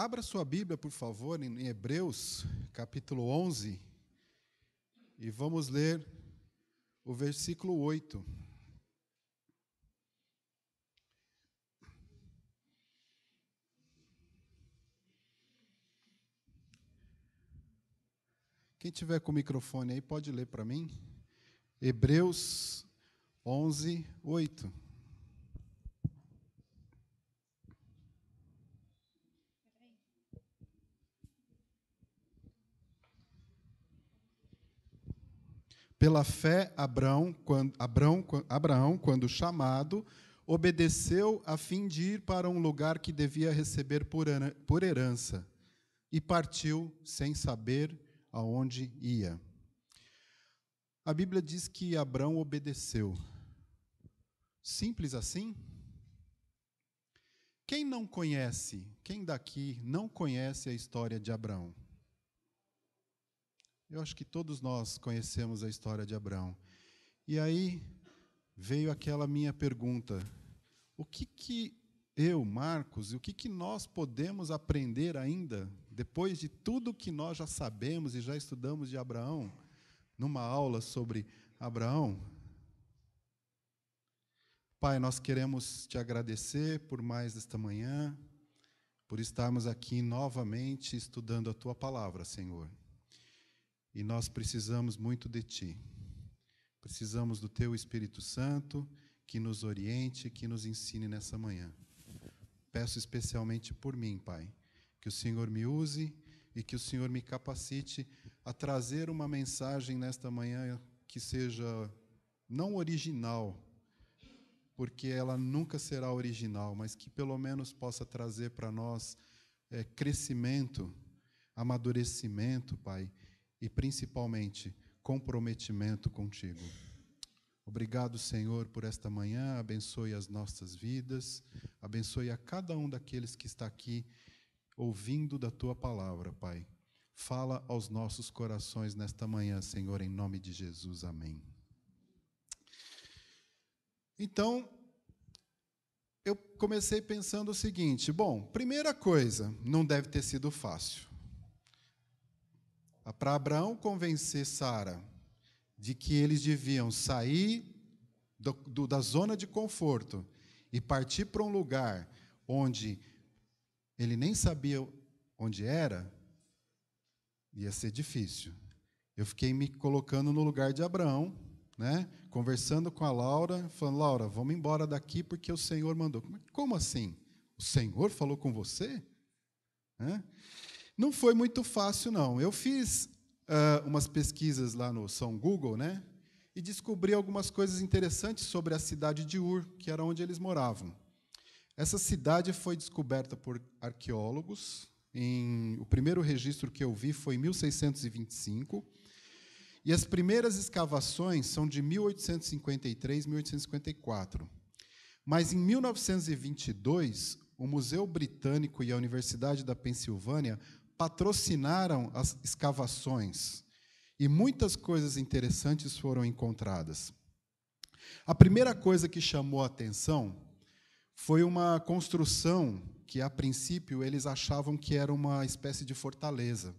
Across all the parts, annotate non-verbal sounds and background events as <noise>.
Abra sua Bíblia, por favor, em Hebreus, capítulo 11, e vamos ler o versículo 8. Quem tiver com o microfone aí pode ler para mim. Hebreus 11, 8. Pela fé, Abraão quando, Abraão, Abraão, quando chamado, obedeceu a fim de ir para um lugar que devia receber por herança, e partiu sem saber aonde ia. A Bíblia diz que Abraão obedeceu. Simples assim? Quem não conhece, quem daqui não conhece a história de Abraão? Eu acho que todos nós conhecemos a história de Abraão. E aí veio aquela minha pergunta: o que que eu, Marcos, e o que que nós podemos aprender ainda depois de tudo que nós já sabemos e já estudamos de Abraão numa aula sobre Abraão? Pai, nós queremos te agradecer por mais esta manhã, por estarmos aqui novamente estudando a tua palavra, Senhor e nós precisamos muito de Ti. Precisamos do Teu Espírito Santo que nos oriente, que nos ensine nessa manhã. Peço especialmente por mim, Pai, que o Senhor me use e que o Senhor me capacite a trazer uma mensagem nesta manhã que seja não original, porque ela nunca será original, mas que pelo menos possa trazer para nós é, crescimento, amadurecimento, Pai, e principalmente comprometimento contigo. Obrigado, Senhor, por esta manhã. Abençoe as nossas vidas, abençoe a cada um daqueles que está aqui ouvindo da tua palavra, Pai. Fala aos nossos corações nesta manhã, Senhor, em nome de Jesus. Amém. Então, eu comecei pensando o seguinte: bom, primeira coisa, não deve ter sido fácil. Ah, para Abraão convencer Sara de que eles deviam sair do, do, da zona de conforto e partir para um lugar onde ele nem sabia onde era, ia ser difícil. Eu fiquei me colocando no lugar de Abraão, né? conversando com a Laura, falando: Laura, vamos embora daqui porque o Senhor mandou. Como assim? O Senhor falou com você? Né? Não foi muito fácil, não. Eu fiz uh, umas pesquisas lá no São Google, né? E descobri algumas coisas interessantes sobre a cidade de Ur, que era onde eles moravam. Essa cidade foi descoberta por arqueólogos. Em, o primeiro registro que eu vi foi em 1625. E as primeiras escavações são de 1853 1854. Mas em 1922, o Museu Britânico e a Universidade da Pensilvânia patrocinaram as escavações e muitas coisas interessantes foram encontradas. A primeira coisa que chamou a atenção foi uma construção que, a princípio, eles achavam que era uma espécie de fortaleza.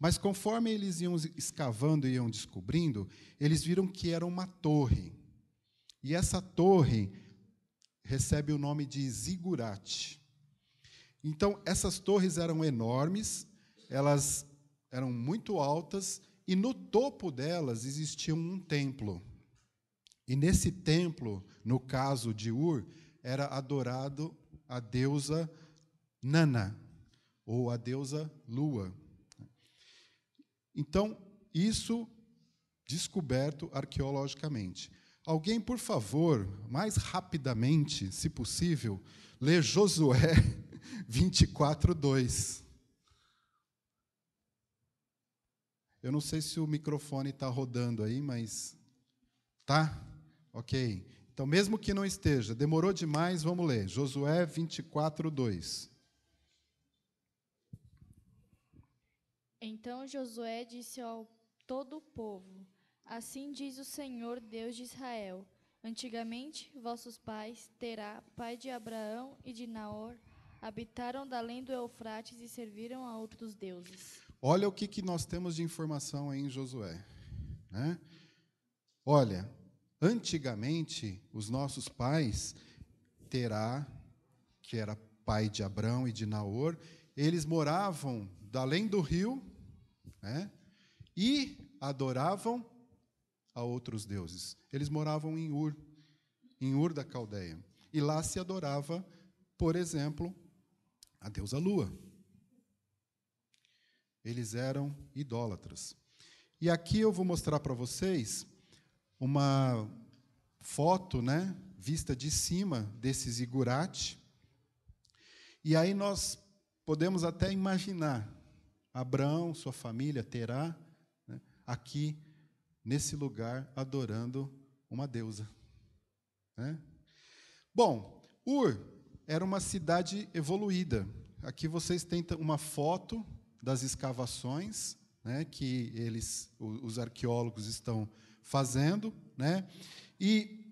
Mas conforme eles iam escavando e iam descobrindo, eles viram que era uma torre. E essa torre recebe o nome de zigurate. Então, essas torres eram enormes, elas eram muito altas, e no topo delas existia um templo. E nesse templo, no caso de Ur, era adorado a deusa Nana, ou a deusa Lua. Então, isso descoberto arqueologicamente. Alguém, por favor, mais rapidamente, se possível, lê Josué 24, 2. Eu não sei se o microfone está rodando aí, mas. Tá? Ok. Então, mesmo que não esteja, demorou demais, vamos ler. Josué 24, 2. Então Josué disse ao todo o povo: Assim diz o Senhor Deus de Israel: Antigamente vossos pais Terá, pai de Abraão e de Naor, habitaram da além do Eufrates e serviram a outros deuses. Olha o que, que nós temos de informação aí em Josué. Né? Olha, antigamente, os nossos pais, Terá, que era pai de Abrão e de Naor, eles moravam da além do rio né? e adoravam a outros deuses. Eles moravam em Ur, em Ur da Caldeia. E lá se adorava, por exemplo, a deusa lua. Eles eram idólatras. E aqui eu vou mostrar para vocês uma foto, né, vista de cima desse zigurate. E aí nós podemos até imaginar Abraão, sua família, Terá, né, aqui nesse lugar adorando uma deusa. Né? Bom, Ur era uma cidade evoluída. Aqui vocês têm uma foto das escavações né, que eles, os arqueólogos estão fazendo, né, e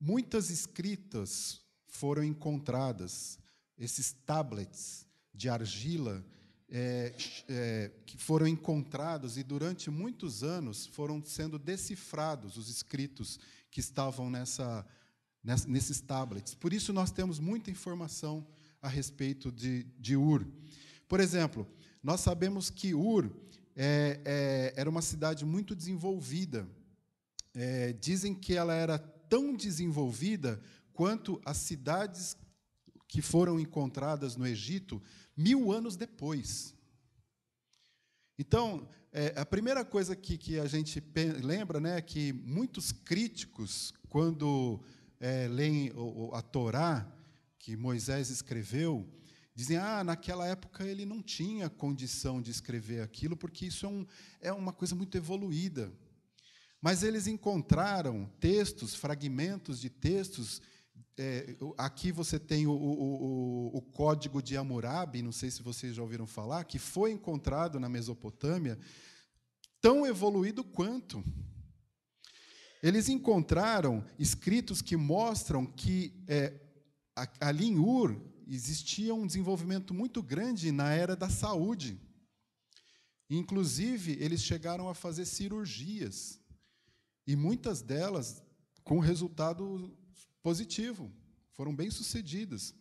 muitas escritas foram encontradas, esses tablets de argila é, é, que foram encontrados e durante muitos anos foram sendo decifrados os escritos que estavam nessa nesses tablets. Por isso, nós temos muita informação a respeito de, de Ur. Por exemplo, nós sabemos que Ur é, é, era uma cidade muito desenvolvida. É, dizem que ela era tão desenvolvida quanto as cidades que foram encontradas no Egito mil anos depois. Então, é, a primeira coisa que, que a gente lembra né, é que muitos críticos, quando é, leem a Torá, que Moisés escreveu, dizem, ah, naquela época ele não tinha condição de escrever aquilo, porque isso é, um, é uma coisa muito evoluída. Mas eles encontraram textos, fragmentos de textos. É, aqui você tem o, o, o, o, código de Hammurabi, não sei se vocês já ouviram falar, que foi encontrado na Mesopotâmia, tão evoluído quanto. Eles encontraram escritos que mostram que é, ali em Ur existia um desenvolvimento muito grande na era da saúde. Inclusive, eles chegaram a fazer cirurgias, e muitas delas com resultado positivo, foram bem sucedidas.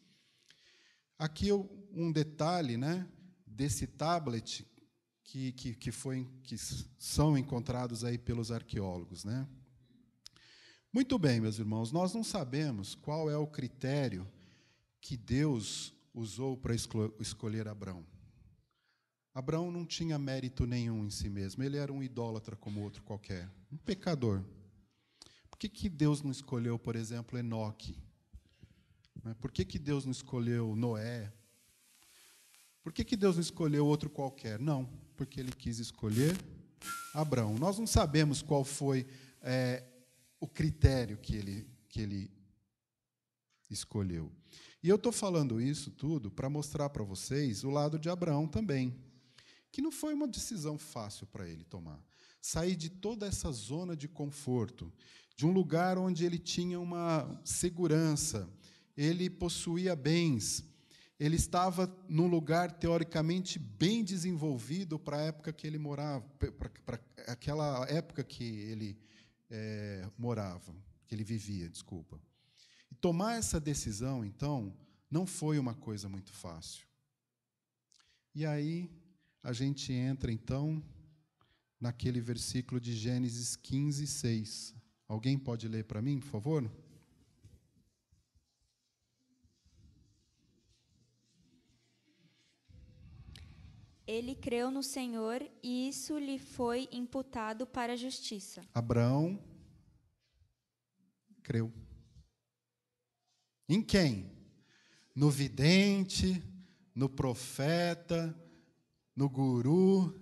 Aqui um detalhe né, desse tablet que, que, que, foi, que são encontrados aí pelos arqueólogos. Né? Muito bem, meus irmãos, nós não sabemos qual é o critério que Deus usou para escolher Abraão. Abraão não tinha mérito nenhum em si mesmo, ele era um idólatra como outro qualquer, um pecador. Por que, que Deus não escolheu, por exemplo, Enoque? Né, por que, que Deus não escolheu Noé? Por que, que Deus não escolheu outro qualquer? Não, porque ele quis escolher Abraão. Nós não sabemos qual foi é, o critério que ele, que ele escolheu. E eu estou falando isso tudo para mostrar para vocês o lado de Abraão também, que não foi uma decisão fácil para ele tomar. Sair de toda essa zona de conforto, de um lugar onde ele tinha uma segurança, ele possuía bens, ele estava num lugar teoricamente bem desenvolvido para a época que ele morava, para aquela época que ele é, morava, que ele vivia, desculpa. E tomar essa decisão, então, não foi uma coisa muito fácil. E aí a gente entra, então, naquele versículo de Gênesis 15, 6. Alguém pode ler para mim, por favor? Ele creu no Senhor e isso lhe foi imputado para a justiça. Abraão creu. Em quem? No vidente, no profeta, no guru.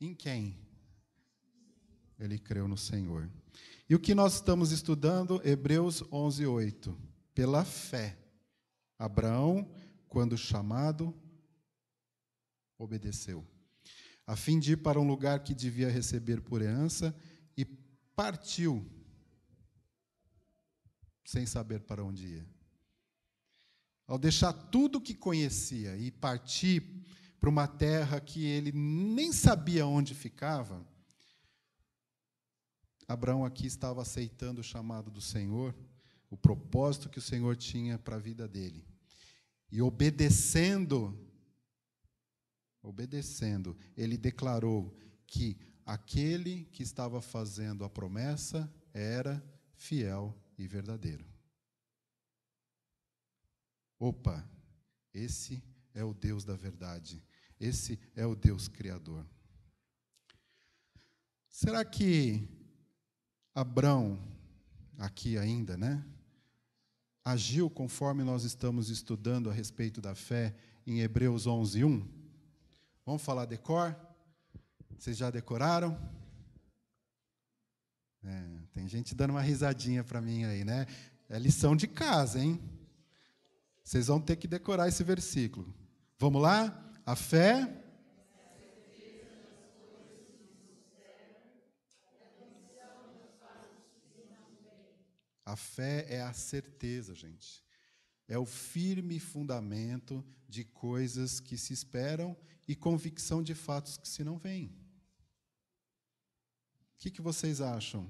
Em quem? Ele creu no Senhor. E o que nós estamos estudando? Hebreus 11, 8. Pela fé, Abraão, quando chamado, obedeceu, a fim de ir para um lugar que devia receber por herança, e partiu, sem saber para onde ia. Ao deixar tudo que conhecia e partir para uma terra que ele nem sabia onde ficava, Abraão aqui estava aceitando o chamado do Senhor, o propósito que o Senhor tinha para a vida dele. E obedecendo obedecendo, ele declarou que aquele que estava fazendo a promessa era fiel e verdadeiro. Opa, esse é o Deus da verdade, esse é o Deus Criador. Será que Abrão, aqui ainda, né? Agiu conforme nós estamos estudando a respeito da fé em Hebreus 11, 1? Vamos falar decor? Vocês já decoraram? É, tem gente dando uma risadinha para mim aí, né? É lição de casa, hein? Vocês vão ter que decorar esse versículo. Vamos lá? A fé. A fé é a certeza, gente. É o firme fundamento de coisas que se esperam e convicção de fatos que se não veem. O que, que vocês acham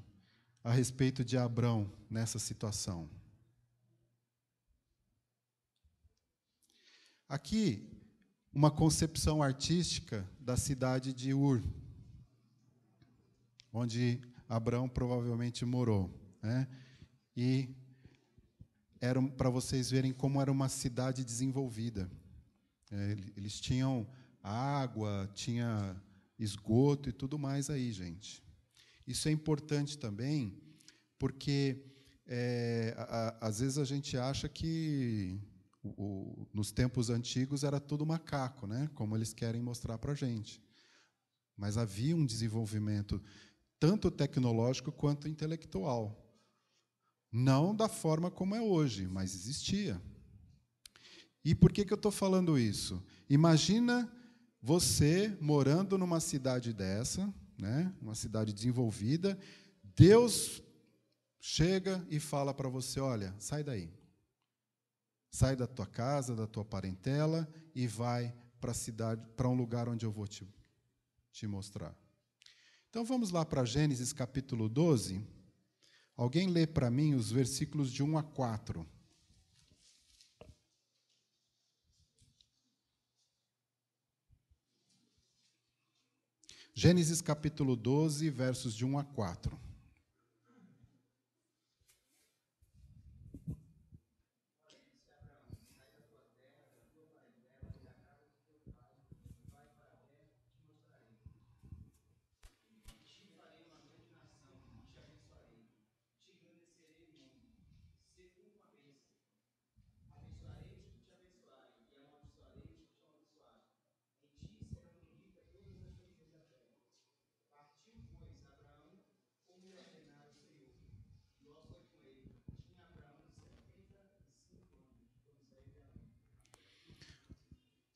a respeito de Abrão nessa situação? Aqui, uma concepção artística da cidade de Ur, onde Abrão provavelmente morou. Né? E era para vocês verem como era uma cidade desenvolvida. É, eles tinham água, tinha esgoto e tudo mais aí, gente. Isso é importante também, porque é, a, a, às vezes a gente acha que o, o, nos tempos antigos era tudo macaco, né? como eles querem mostrar para a gente. Mas havia um desenvolvimento tanto tecnológico quanto intelectual. Não da forma como é hoje, mas existia. E por que, que eu estou falando isso? Imagina você morando numa cidade dessa, né, uma cidade desenvolvida, Deus chega e fala para você: olha, sai daí. Sai da tua casa, da tua parentela e vai para a cidade, para um lugar onde eu vou te, te mostrar. Então vamos lá para Gênesis capítulo 12. Alguém lê para mim os versículos de 1 a 4. Gênesis capítulo 12, versos de 1 a 4.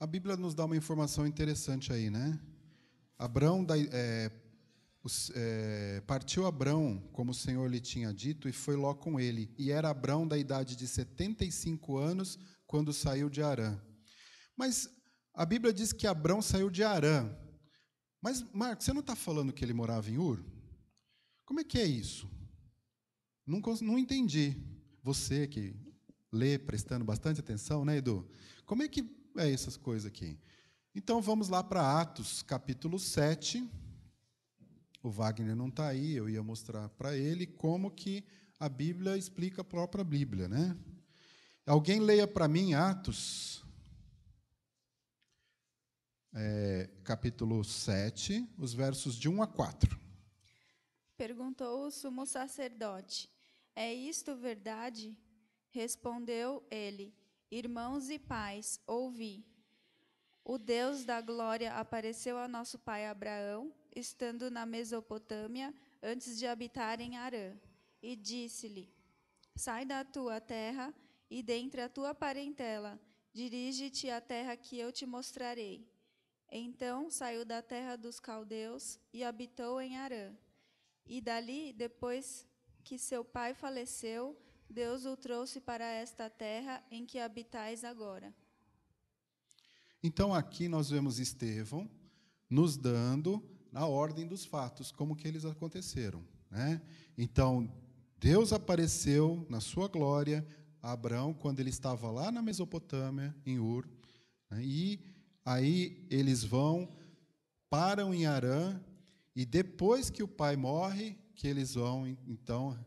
a Bíblia nos dá uma informação interessante aí, né? Abrão da, é, os, é, partiu Abrão, como o Senhor lhe tinha dito, e foi Ló com ele. E era Abrão da idade de 75 anos quando saiu de Arã. Mas a Bíblia diz que Abrão saiu de Arã. Mas, Marcos, você não está falando que ele morava em Ur? Como é que é isso? Não, não entendi. Você que lê prestando bastante atenção, né, Edu? Como é que é essas coisas aqui. Então vamos lá para Atos, capítulo 7. O Wagner não está aí, eu ia mostrar para ele como que a Bíblia explica a própria Bíblia, né? Alguém leia para mim Atos, é, capítulo 7, os versos de 1 a 4. Perguntou o sumo sacerdote: É isto verdade? Respondeu ele: Irmãos e pais, ouvi. O Deus da glória apareceu a nosso pai Abraão, estando na Mesopotâmia, antes de habitar em Arã, e disse-lhe: Sai da tua terra e dentre a tua parentela, dirige-te à terra que eu te mostrarei. Então saiu da terra dos caldeus e habitou em Arã. E dali, depois que seu pai faleceu, Deus o trouxe para esta terra em que habitais agora. Então aqui nós vemos Estevão nos dando a ordem dos fatos, como que eles aconteceram. Né? Então, Deus apareceu na sua glória a Abraão quando ele estava lá na Mesopotâmia, em Ur, né? e aí eles vão, param em Arã, e depois que o pai morre, que eles vão, então,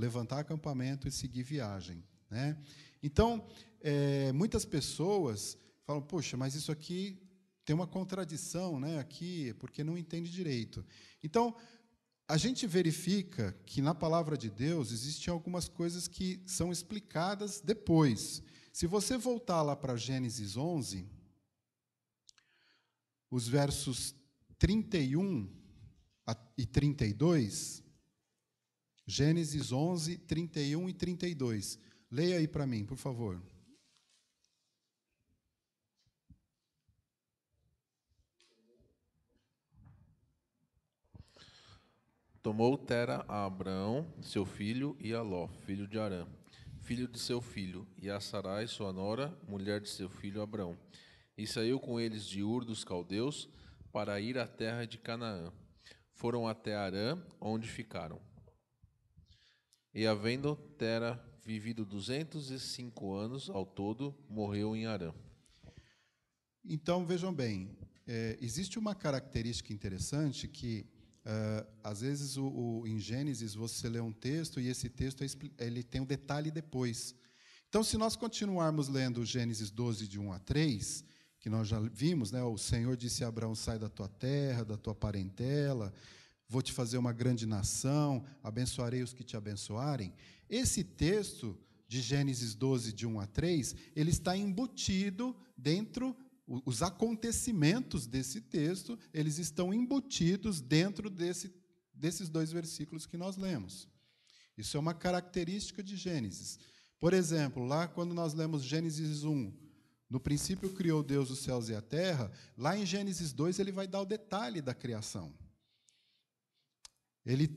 levantar acampamento e seguir viagem. Né? Então, é, muitas pessoas falam, poxa, mas isso aqui tem uma contradição né, aqui, porque não entende direito. Então, a gente verifica que na palavra de Deus existem algumas coisas que são explicadas depois. Se você voltar lá para Gênesis 11, os versos 31 e 32, Gênesis 11, 31 e 32. Leia aí para mim, por favor. Tomou Tera a Abraão, seu filho, e a Ló, filho de Arã, filho de seu filho, e a Sarai, sua nora, mulher de seu filho Abraão. E saiu com eles de Ur dos Caldeus para ir à terra de Canaã. Foram até Arã, onde ficaram. E havendo Tera vivido 205 anos ao todo, morreu em Arã. Então vejam bem, é, existe uma característica interessante que uh, às vezes o, o, em Gênesis você lê um texto e esse texto é ele tem um detalhe depois. Então, se nós continuarmos lendo Gênesis 12, de 1 a 3, que nós já vimos, né, o Senhor disse a Abraão: sai da tua terra, da tua parentela, vou te fazer uma grande nação, abençoarei os que te abençoarem. Esse texto de Gênesis 12, de 1 a 3, ele está embutido dentro, os acontecimentos desse texto, eles estão embutidos dentro desse, desses dois versículos que nós lemos. Isso é uma característica de Gênesis. Por exemplo, lá quando nós lemos Gênesis 1, no princípio criou Deus os céus e a terra, lá em Gênesis 2 ele vai dar o detalhe da criação. Ele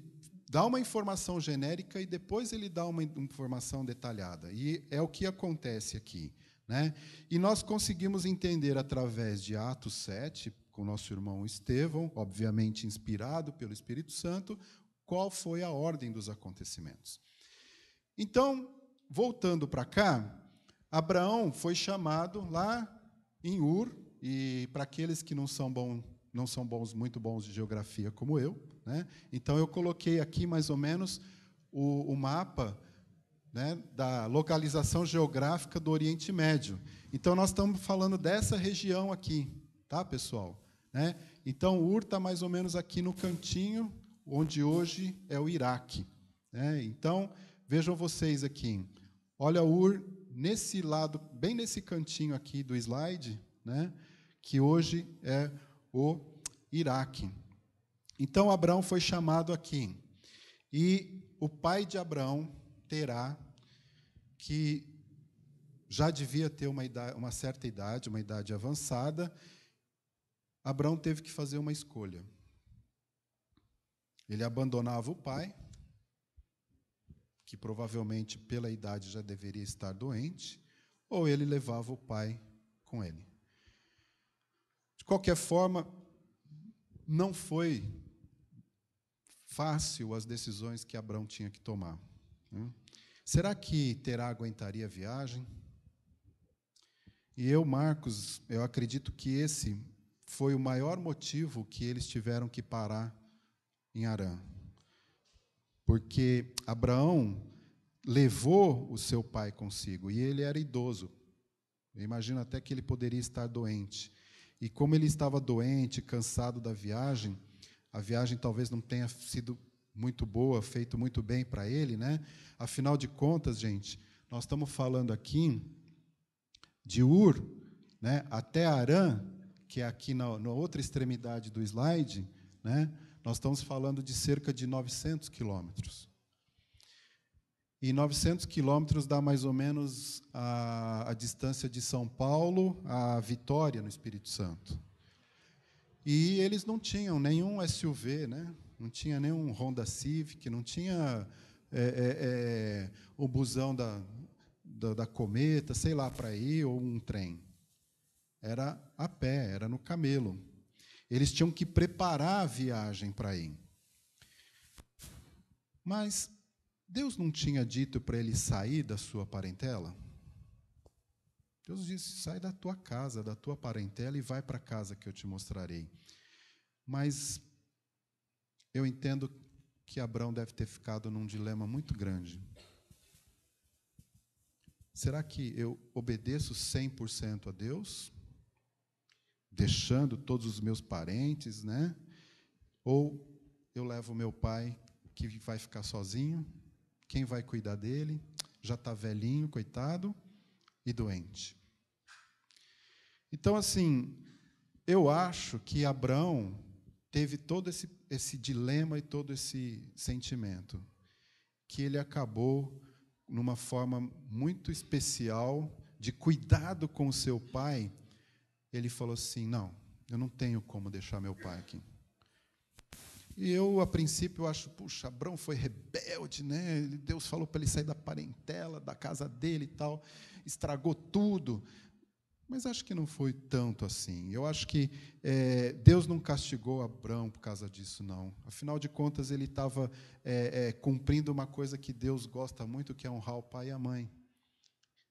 dá uma informação genérica e depois ele dá uma informação detalhada. E é o que acontece aqui. Né? E nós conseguimos entender através de Atos 7, com nosso irmão Estevão, obviamente inspirado pelo Espírito Santo, qual foi a ordem dos acontecimentos. Então, voltando para cá, Abraão foi chamado lá em Ur, e para aqueles que não são bons, não são bons, muito bons de geografia como eu, né? Então, eu coloquei aqui mais ou menos o, o mapa né, da localização geográfica do Oriente Médio. Então, nós estamos falando dessa região aqui, tá, pessoal? Né? Então, Ur está mais ou menos aqui no cantinho, onde hoje é o Iraque. Né? Então, vejam vocês aqui. Olha Ur nesse lado, bem nesse cantinho aqui do slide, né? que hoje é o Iraque. Então Abraão foi chamado aqui. E o pai de Abraão, Terá, que já devia ter uma, idade, uma certa idade, uma idade avançada, Abraão teve que fazer uma escolha. Ele abandonava o pai, que provavelmente pela idade já deveria estar doente, ou ele levava o pai com ele. De qualquer forma, não foi fácil as decisões que Abraão tinha que tomar. Né? Será que Terá aguentaria a viagem? E eu, Marcos, eu acredito que esse foi o maior motivo que eles tiveram que parar em Arã. Porque Abraão levou o seu pai consigo e ele era idoso. Eu imagino até que ele poderia estar doente. E como ele estava doente, cansado da viagem, a viagem talvez não tenha sido muito boa, feito muito bem para ele, né? Afinal de contas, gente, nós estamos falando aqui de Ur, né, até Arã, que é aqui na, na outra extremidade do slide, né? Nós estamos falando de cerca de 900 quilômetros. E 900 quilômetros dá mais ou menos a, a, distância de São Paulo à Vitória, no Espírito Santo. E eles não tinham nenhum SUV, né? não tinha nenhum Honda Civic, não tinha é, é, é o busão da, da, da cometa, sei lá, para ir, ou um trem. Era a pé, era no camelo. Eles tinham que preparar a viagem para ir. Mas Deus não tinha dito para ele sair da sua parentela? Deus disse: sai da tua casa, da tua parentela e vai para a casa que eu te mostrarei. Mas eu entendo que Abraão deve ter ficado num dilema muito grande. Será que eu obedeço 100% a Deus? Deixando todos os meus parentes, né? Ou eu levo meu pai, que vai ficar sozinho? Quem vai cuidar dele? Já está velhinho, coitado e doente. Então, assim, eu acho que Abraão teve todo esse, esse dilema e todo esse sentimento, que ele acabou, numa forma muito especial, de cuidado com seu pai, ele falou assim: Não, eu não tenho como deixar meu pai aqui. E eu, a princípio, acho, puxa, Abrão foi rebelde, né? Deus falou para ele sair da parentela, da casa dele e tal, estragou tudo. Mas acho que não foi tanto assim. Eu acho que é, Deus não castigou Abraão por causa disso, não. Afinal de contas, ele estava é, eh, é, eh, cumprindo uma coisa que Deus gosta muito, que é honrar o pai e a mãe.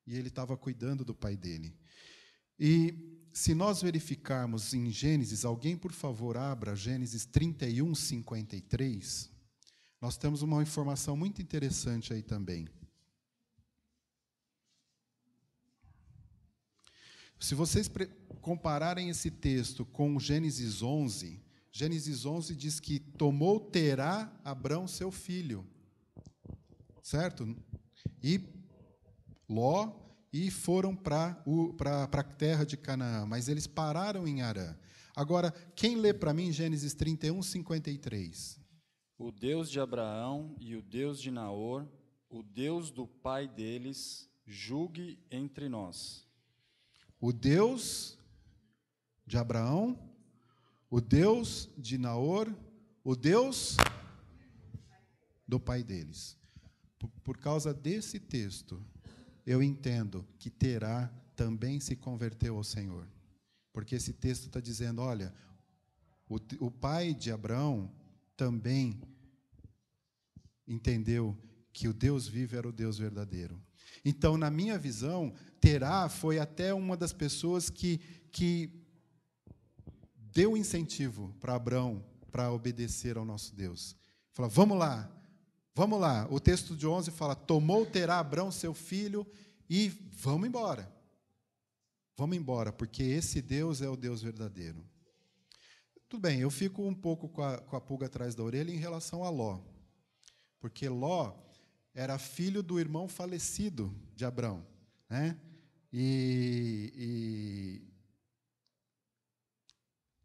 E ele estava cuidando do pai dele. E se nós verificarmos em Gênesis, alguém por favor abra Gênesis 31, 53, nós temos uma informação muito interessante aí também. Se vocês compararem esse texto com Gênesis 11, Gênesis 11 diz que tomou Terá Abrão seu filho, certo? E Ló e foram para a terra de Canaã, mas eles pararam em Arã. Agora, quem lê para mim Gênesis 31, 53? O Deus de Abraão e o Deus de Naor, o Deus do pai deles, julgue entre nós. O Deus de Abraão, o Deus de Naor, o Deus do pai deles. Por, por causa desse texto, eu entendo que Terá também se converteu ao Senhor. Porque esse texto está dizendo: olha, o, o pai de Abraão também entendeu que o Deus vivo era o Deus verdadeiro. Então, na minha visão, Terá foi até uma das pessoas que, que deu incentivo para Abraão para obedecer ao nosso Deus. Falou: vamos lá, Vamos lá, o texto de 11 fala: Tomou Terá Abrão seu filho e vamos embora. Vamos embora, porque esse Deus é o Deus verdadeiro. Tudo bem, eu fico um pouco com a, com a pulga atrás da orelha em relação a Ló. Porque Ló era filho do irmão falecido de Abrão. Né? E,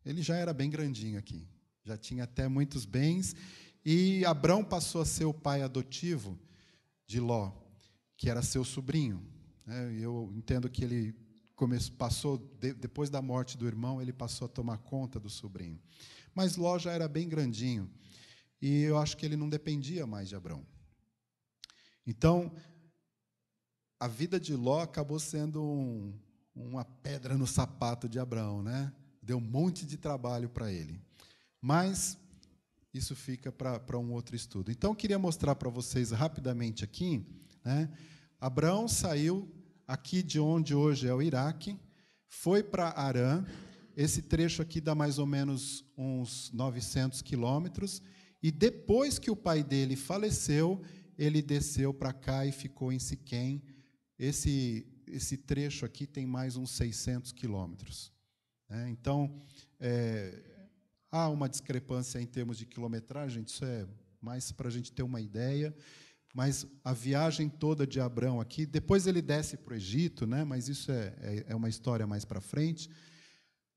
e ele já era bem grandinho aqui, já tinha até muitos bens e Abrão passou a ser o pai adotivo de Ló, que era seu sobrinho. Né? Eu entendo que ele passou, depois da morte do irmão, ele passou a tomar conta do sobrinho. Mas Ló já era bem grandinho. E eu acho que ele não dependia mais de Abrão. Então, a vida de Ló acabou sendo um, uma pedra no sapato de Abrão, né? Deu um monte de trabalho para ele. Mas isso fica para um outro estudo. Então, eu queria mostrar para vocês rapidamente aqui. Né? Abraão saiu aqui de onde hoje é o Iraque, foi para Arã. Esse trecho aqui dá mais ou menos uns 900 quilômetros. E depois que o pai dele faleceu, ele desceu para cá e ficou em Siquém. Esse, esse trecho aqui tem mais uns 600 quilômetros. Né? Então, é, Há uma discrepância em termos de quilometragem, isso é mais para a gente ter uma ideia. Mas a viagem toda de Abrão aqui, depois ele desce para o Egito, né? mas isso é, é, é uma história mais para frente.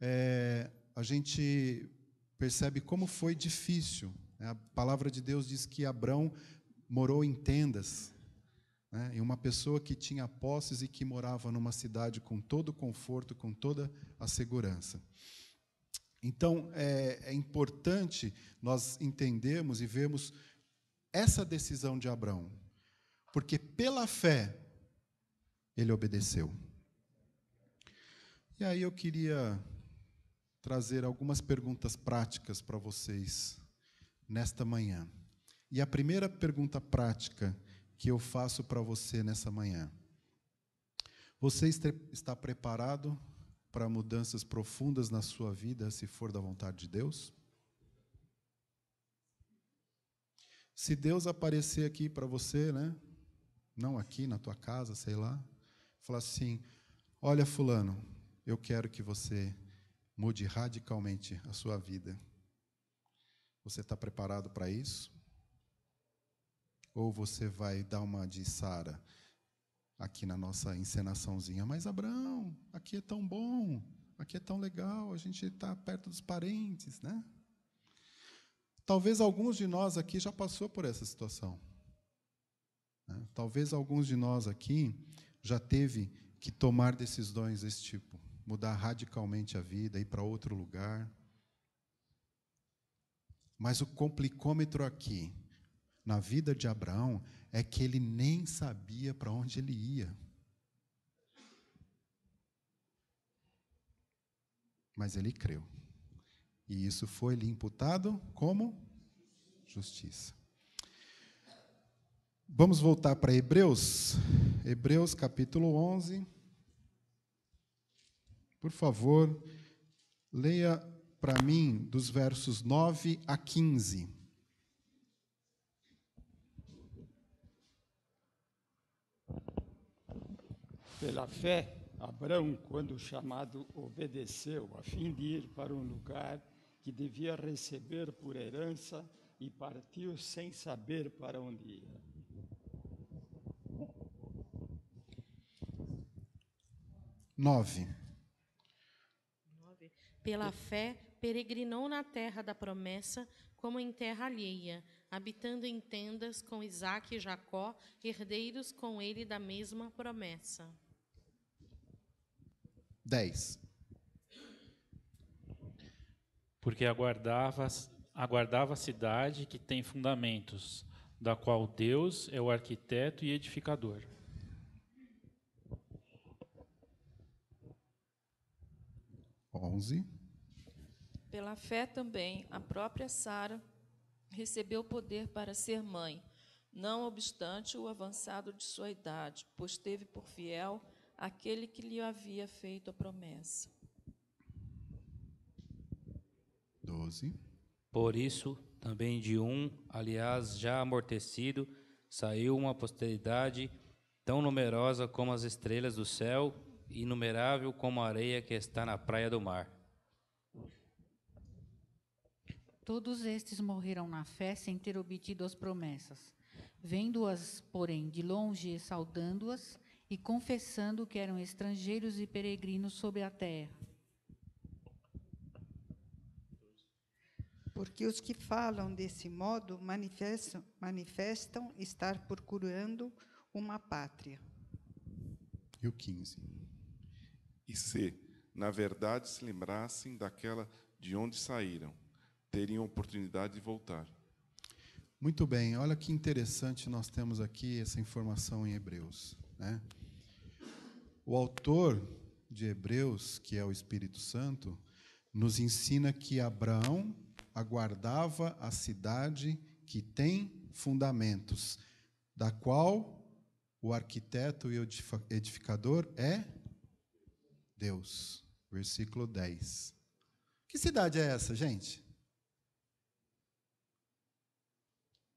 É, a gente percebe como foi difícil. Né? A palavra de Deus diz que Abrão morou em tendas, né? uma pessoa que tinha posses e que morava numa cidade com todo o conforto, com toda a segurança. Então, é, é importante nós entendermos e vermos essa decisão de Abraão, porque pela fé ele obedeceu. E aí eu queria trazer algumas perguntas práticas para vocês nesta manhã. E a primeira pergunta prática que eu faço para você nessa manhã: Você está preparado para mudanças profundas na sua vida, se for da vontade de Deus? Se Deus aparecer aqui para você, né? Não aqui na tua casa, sei lá, falar assim: "Olha fulano, eu quero que você mude radicalmente a sua vida. Você está preparado para isso? Ou você vai dar uma de Sara? aqui na nossa encenaçãozinha. Mas Abraão, aqui é tão bom, aqui é tão legal, a gente está perto dos parentes, né? Talvez alguns de nós aqui já passou por essa situação. Né? Talvez alguns de nós aqui já teve que tomar decisões desse tipo, mudar radicalmente a vida, ir para outro lugar. Mas o complicômetro aqui, na vida de Abraão, é que ele nem sabia para onde ele ia. Mas ele creu. E isso foi lhe imputado como justiça. Vamos voltar para Hebreus, Hebreus capítulo 11. Por favor, leia para mim dos versos 9 a 15. Pela fé, Abraão, quando chamado, obedeceu, a fim de ir para um lugar que devia receber por herança e partiu sem saber para onde ia. Nove. Pela fé, peregrinou na terra da promessa, como em terra alheia, habitando em tendas com Isaac e Jacó, herdeiros com ele da mesma promessa. 10. Porque aguardava, aguardava a cidade que tem fundamentos, da qual Deus é o arquiteto e edificador. Onze. Pela fé também, a própria Sara recebeu poder para ser mãe, não obstante o avançado de sua idade, pois teve por fiel aquele que lhe havia feito a promessa. 12. Por isso, também de um, aliás, já amortecido, saiu uma posteridade tão numerosa como as estrelas do céu, inumerável como a areia que está na praia do mar. Todos estes morreram na fé sem ter obtido as promessas. Vendo-as, porém, de longe e saudando-as, e confessando que eram estrangeiros e peregrinos sobre a terra. Porque os que falam desse modo manifestam, manifestam estar procurando uma pátria. E o 15. E se, na verdade, se lembrassem daquela de onde saíram, teriam oportunidade de voltar. Muito bem, olha que interessante nós temos aqui essa informação em Hebreus. Né? O autor de Hebreus, que é o Espírito Santo, nos ensina que Abraão aguardava a cidade que tem fundamentos, da qual o arquiteto e o edificador é Deus. Versículo 10. Que cidade é essa, gente?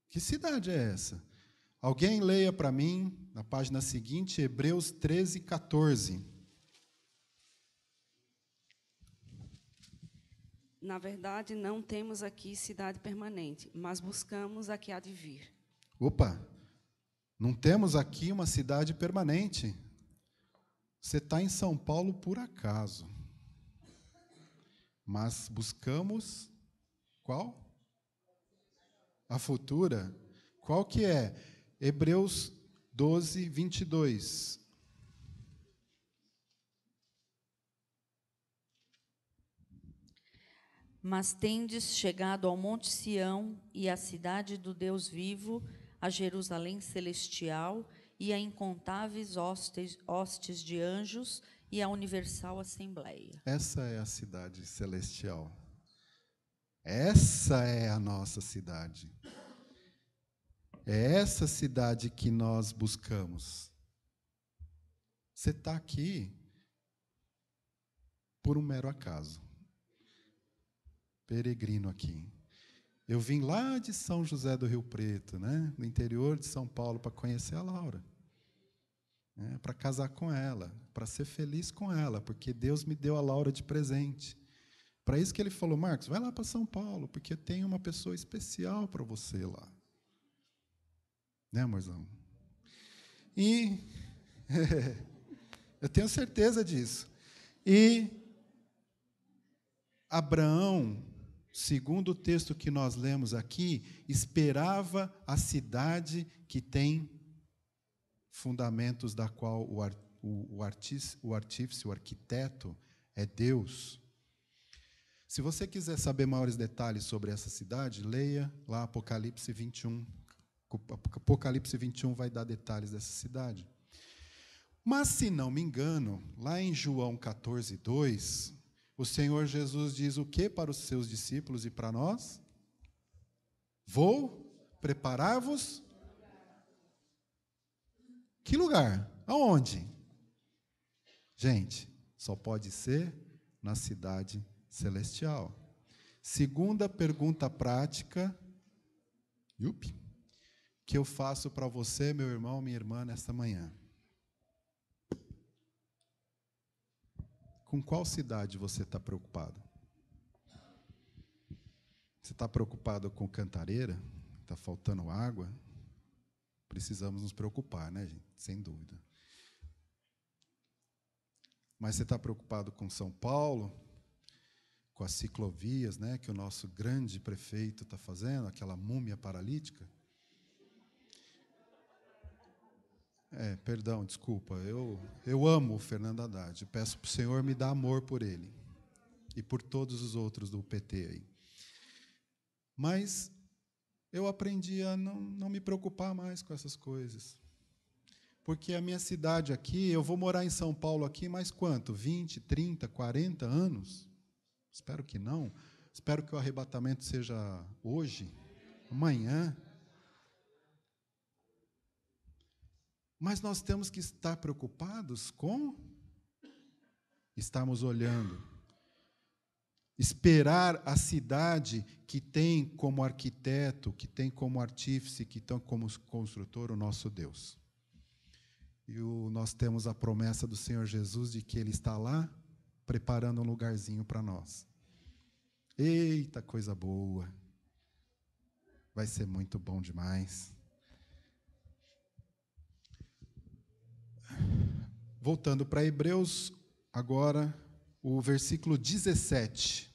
Que cidade é essa? Alguém leia para mim, na página seguinte, Hebreus 13, 14. Na verdade, não temos aqui cidade permanente, mas buscamos a que há de vir. Opa! Não temos aqui uma cidade permanente. Você está em São Paulo por acaso. Mas buscamos qual? A futura. Qual que é? Hebreus 12, 22. Mas tendes chegado ao Monte Sião e à cidade do Deus vivo, a Jerusalém celestial e a incontáveis hostes, hostes de anjos e a universal assembleia. Essa é a cidade celestial. Essa é a nossa cidade. É essa cidade que nós buscamos. Você está aqui por um mero acaso. Peregrino aqui. Eu vim lá de São José do Rio Preto, né, no interior de São Paulo, para conhecer a Laura, né, para casar com ela, para ser feliz com ela, porque Deus me deu a Laura de presente. Para isso que ele falou, Marcos, vai lá para São Paulo, porque tem uma pessoa especial para você lá. Né, amorzão? E. <laughs> eu tenho certeza disso. E. Abraão, segundo o texto que nós lemos aqui, esperava a cidade que tem fundamentos, da qual o, ar, o, o, artis, o artífice, o arquiteto, é Deus. Se você quiser saber maiores detalhes sobre essa cidade, leia lá Apocalipse 21, Apocalipse 21 vai dar detalhes dessa cidade. Mas, se não me engano, lá em João 14, 2, o Senhor Jesus diz o que para os seus discípulos e para nós? Vou preparar-vos. Que lugar? Aonde? Gente, só pode ser na cidade celestial. Segunda pergunta prática. Yupi que eu faço para você, meu irmão, minha irmã, nesta manhã? Com qual cidade você está preocupado? Você está preocupado com cantareira? Está faltando água? Precisamos nos preocupar, né, gente? Sem dúvida. Mas você está preocupado com São Paulo, com as ciclovias, né, que o nosso grande prefeito está fazendo, aquela múmia paralítica? É, perdão, desculpa. Eu, eu amo o Fernando Haddad. Peço para o Senhor me dar amor por ele e por todos os outros do PT aí. Mas eu aprendi a não, não me preocupar mais com essas coisas. Porque a minha cidade aqui, eu vou morar em São Paulo aqui mais quanto? 20, 30, 40 anos? Espero que não. Espero que o arrebatamento seja hoje, amanhã. Mas nós temos que estar preocupados com estamos olhando. Esperar a cidade que tem como arquiteto, que tem como artífice, que tem como construtor o nosso Deus. E o, nós temos a promessa do Senhor Jesus de que Ele está lá preparando um lugarzinho para nós. Eita coisa boa! Vai ser muito bom demais. voltando para Hebreus, agora o versículo 17.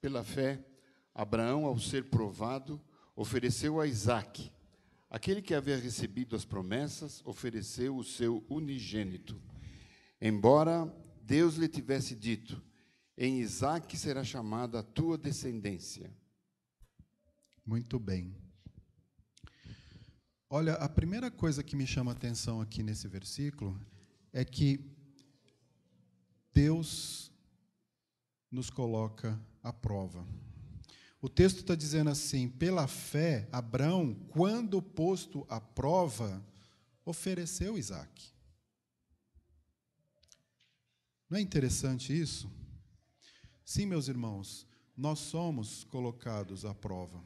Pela fé, Abraão, ao ser provado, ofereceu a Isaac. Aquele que havia recebido as promessas ofereceu o seu unigênito. Embora Deus lhe tivesse dito: Em Isaac será chamada a tua descendência. Muito bem. Olha, a primeira coisa que me chama a atenção aqui nesse versículo é que Deus nos coloca à prova. O texto está dizendo assim: pela fé, Abraão, quando posto à prova, ofereceu Isaac. Não é interessante isso? Sim, meus irmãos, nós somos colocados à prova.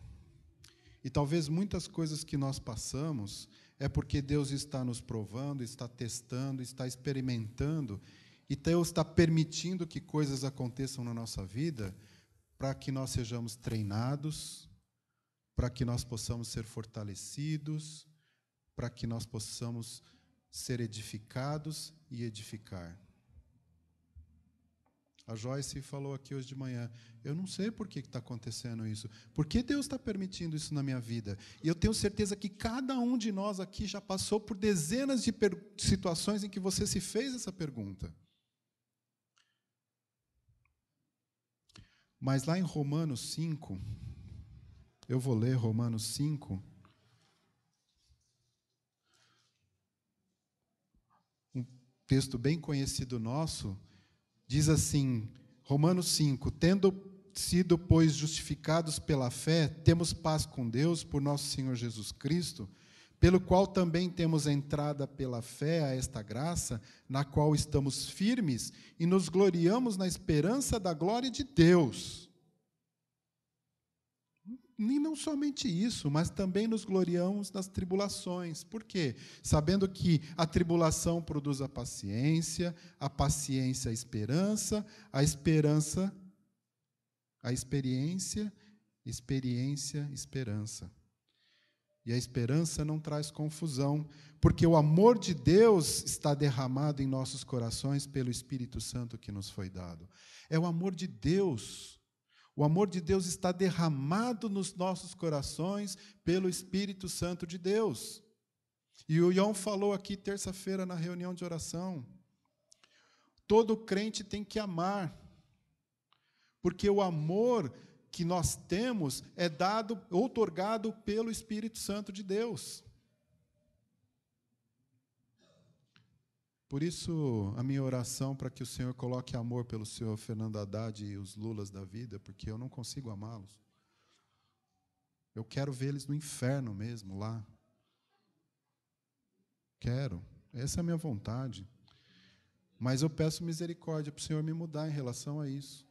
E talvez muitas coisas que nós passamos é porque Deus está nos provando, está testando, está experimentando, e Deus está permitindo que coisas aconteçam na nossa vida para que nós sejamos treinados, para que nós possamos ser fortalecidos, para que nós possamos ser edificados e edificar. A Joyce falou aqui hoje de manhã. Eu não sei por que está acontecendo isso. Por que Deus está permitindo isso na minha vida? E eu tenho certeza que cada um de nós aqui já passou por dezenas de situações em que você se fez essa pergunta. Mas lá em Romanos 5, eu vou ler Romanos 5. Um texto bem conhecido nosso diz assim, Romanos 5: Tendo sido, pois, justificados pela fé, temos paz com Deus por nosso Senhor Jesus Cristo, pelo qual também temos entrada pela fé a esta graça, na qual estamos firmes e nos gloriamos na esperança da glória de Deus. E não somente isso, mas também nos gloriamos nas tribulações. Por quê? Sabendo que a tribulação produz a paciência, a paciência a esperança, a esperança a experiência, experiência, esperança. E a esperança não traz confusão, porque o amor de Deus está derramado em nossos corações pelo Espírito Santo que nos foi dado. É o amor de Deus o amor de Deus está derramado nos nossos corações pelo Espírito Santo de Deus. E o Ion falou aqui terça-feira na reunião de oração. Todo crente tem que amar, porque o amor que nós temos é dado, outorgado pelo Espírito Santo de Deus. Por isso, a minha oração para que o Senhor coloque amor pelo senhor Fernando Haddad e os Lulas da vida, porque eu não consigo amá-los. Eu quero ver eles no inferno mesmo, lá. Quero. Essa é a minha vontade. Mas eu peço misericórdia para o Senhor me mudar em relação a isso.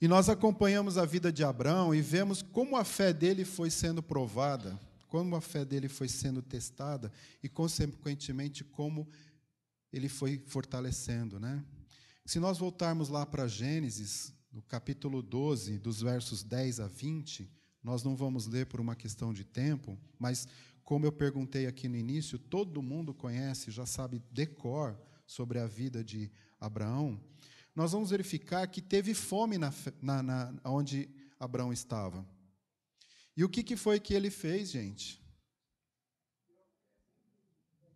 E nós acompanhamos a vida de Abraão e vemos como a fé dele foi sendo provada como a fé dele foi sendo testada e, consequentemente, como ele foi fortalecendo. Né? Se nós voltarmos lá para Gênesis, no capítulo 12, dos versos 10 a 20, nós não vamos ler por uma questão de tempo, mas como eu perguntei aqui no início, todo mundo conhece, já sabe decor sobre a vida de Abraão. Nós vamos verificar que teve fome na, na, na onde Abraão estava. E o que, que foi que ele fez, gente?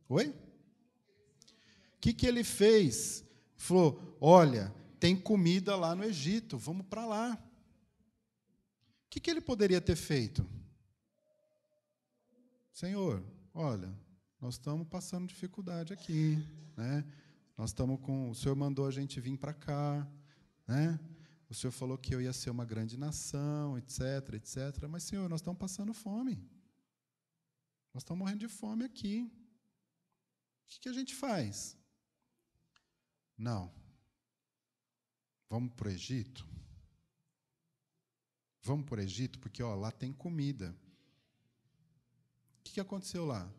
Oi? O que, que ele fez? Falou: olha, tem comida lá no Egito, vamos para lá. O que, que ele poderia ter feito? Senhor, olha, nós estamos passando dificuldade aqui, né? Nós estamos com, o Senhor mandou a gente vir para cá, né? O Senhor falou que eu ia ser uma grande nação, etc, etc. Mas, Senhor, nós estamos passando fome. Nós estamos morrendo de fome aqui. O que, que a gente faz? Não. Vamos para o Egito? Vamos para o Egito, porque ó, lá tem comida. O que, que aconteceu lá?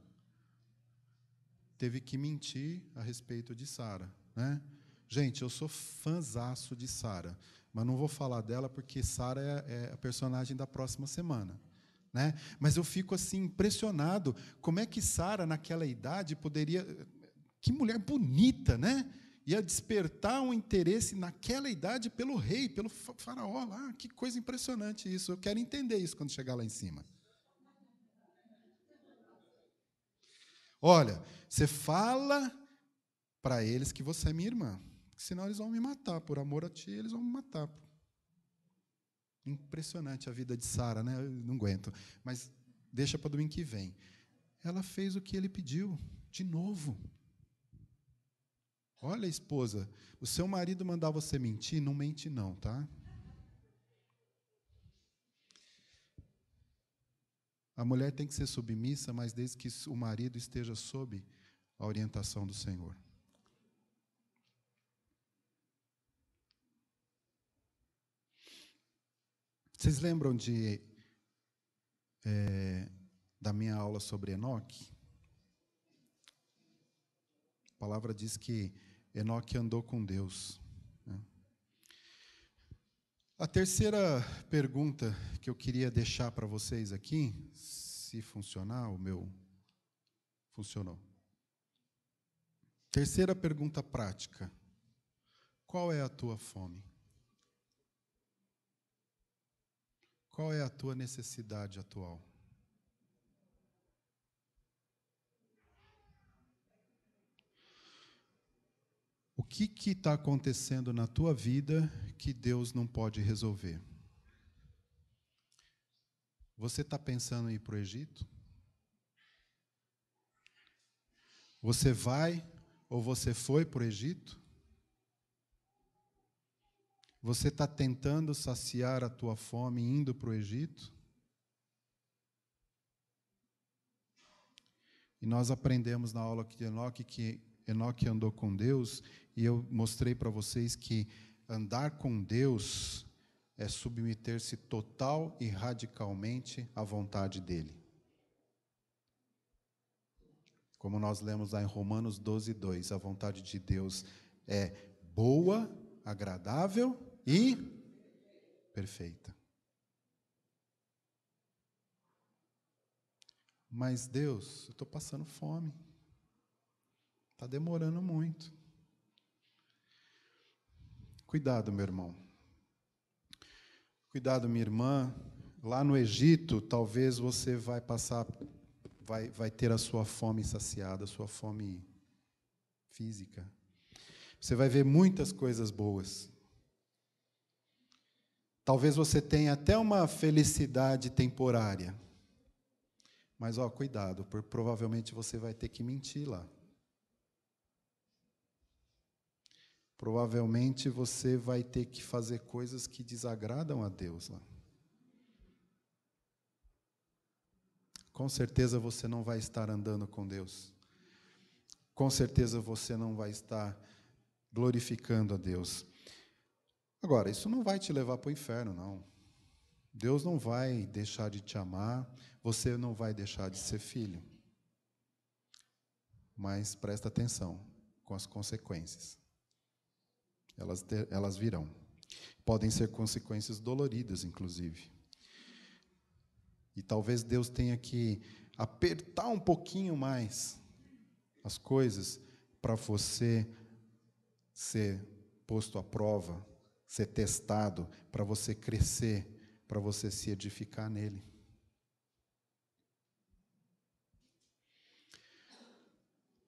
Teve que mentir a respeito de Sara. Né? Gente, eu sou fãzaço de Sara mas não vou falar dela porque Sara é, é, a personagem da próxima semana. Né? Mas eu fico assim impressionado como é que Sara, naquela idade, poderia. Que mulher bonita, né? Ia despertar um interesse naquela idade pelo rei, pelo faraó lá. Que coisa impressionante isso. Eu quero entender isso quando chegar lá em cima. Olha, você fala para eles que você é minha irmã senão eles vão me matar. Por amor a ti, eles vão me matar. Impressionante a vida de Sara, né? Eu não aguento. Mas deixa para domingo que vem. Ela fez o que ele pediu, de novo. Olha, esposa, o seu marido mandar você mentir, não mente não, tá? A mulher tem que ser submissa, mas desde que o marido esteja sob a orientação do Senhor. Vocês lembram de é, da minha aula sobre Enoque? A palavra diz que Enoque andou com Deus. Né? A terceira pergunta que eu queria deixar para vocês aqui, se funcionar, o meu funcionou. Terceira pergunta prática: qual é a tua fome? Qual é a tua necessidade atual? O que está acontecendo na tua vida que Deus não pode resolver? Você está pensando em ir para o Egito? Você vai ou você foi para o Egito? Você está tentando saciar a tua fome indo para o Egito? E nós aprendemos na aula de Enoque que Enoque andou com Deus, e eu mostrei para vocês que andar com Deus é submeter-se total e radicalmente à vontade dele. Como nós lemos lá em Romanos 12, 2, a vontade de Deus é boa, agradável e perfeita. Mas Deus, eu estou passando fome. Está demorando muito. Cuidado, meu irmão. Cuidado, minha irmã. Lá no Egito, talvez você vai passar, vai, vai ter a sua fome saciada, a sua fome física. Você vai ver muitas coisas boas. Talvez você tenha até uma felicidade temporária. Mas ó, cuidado, porque provavelmente você vai ter que mentir lá. Provavelmente você vai ter que fazer coisas que desagradam a Deus lá. Com certeza você não vai estar andando com Deus. Com certeza você não vai estar glorificando a Deus. Agora, isso não vai te levar para o inferno, não. Deus não vai deixar de te amar, você não vai deixar de ser filho. Mas presta atenção com as consequências. Elas, ter, elas virão. Podem ser consequências doloridas, inclusive. E talvez Deus tenha que apertar um pouquinho mais as coisas para você ser posto à prova ser testado, para você crescer, para você se edificar nele.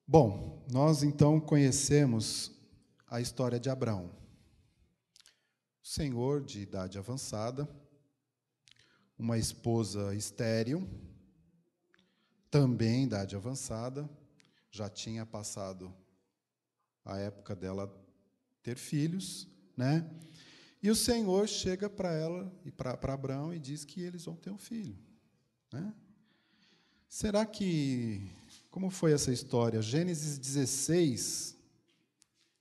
Bom, nós então conhecemos a história de Abraão. Senhor de idade avançada, uma esposa estéril, também idade avançada, já tinha passado a época dela ter filhos, né? E o Senhor chega para ela e para Abraão e diz que eles vão ter um filho. Né? Será que. Como foi essa história? Gênesis 16.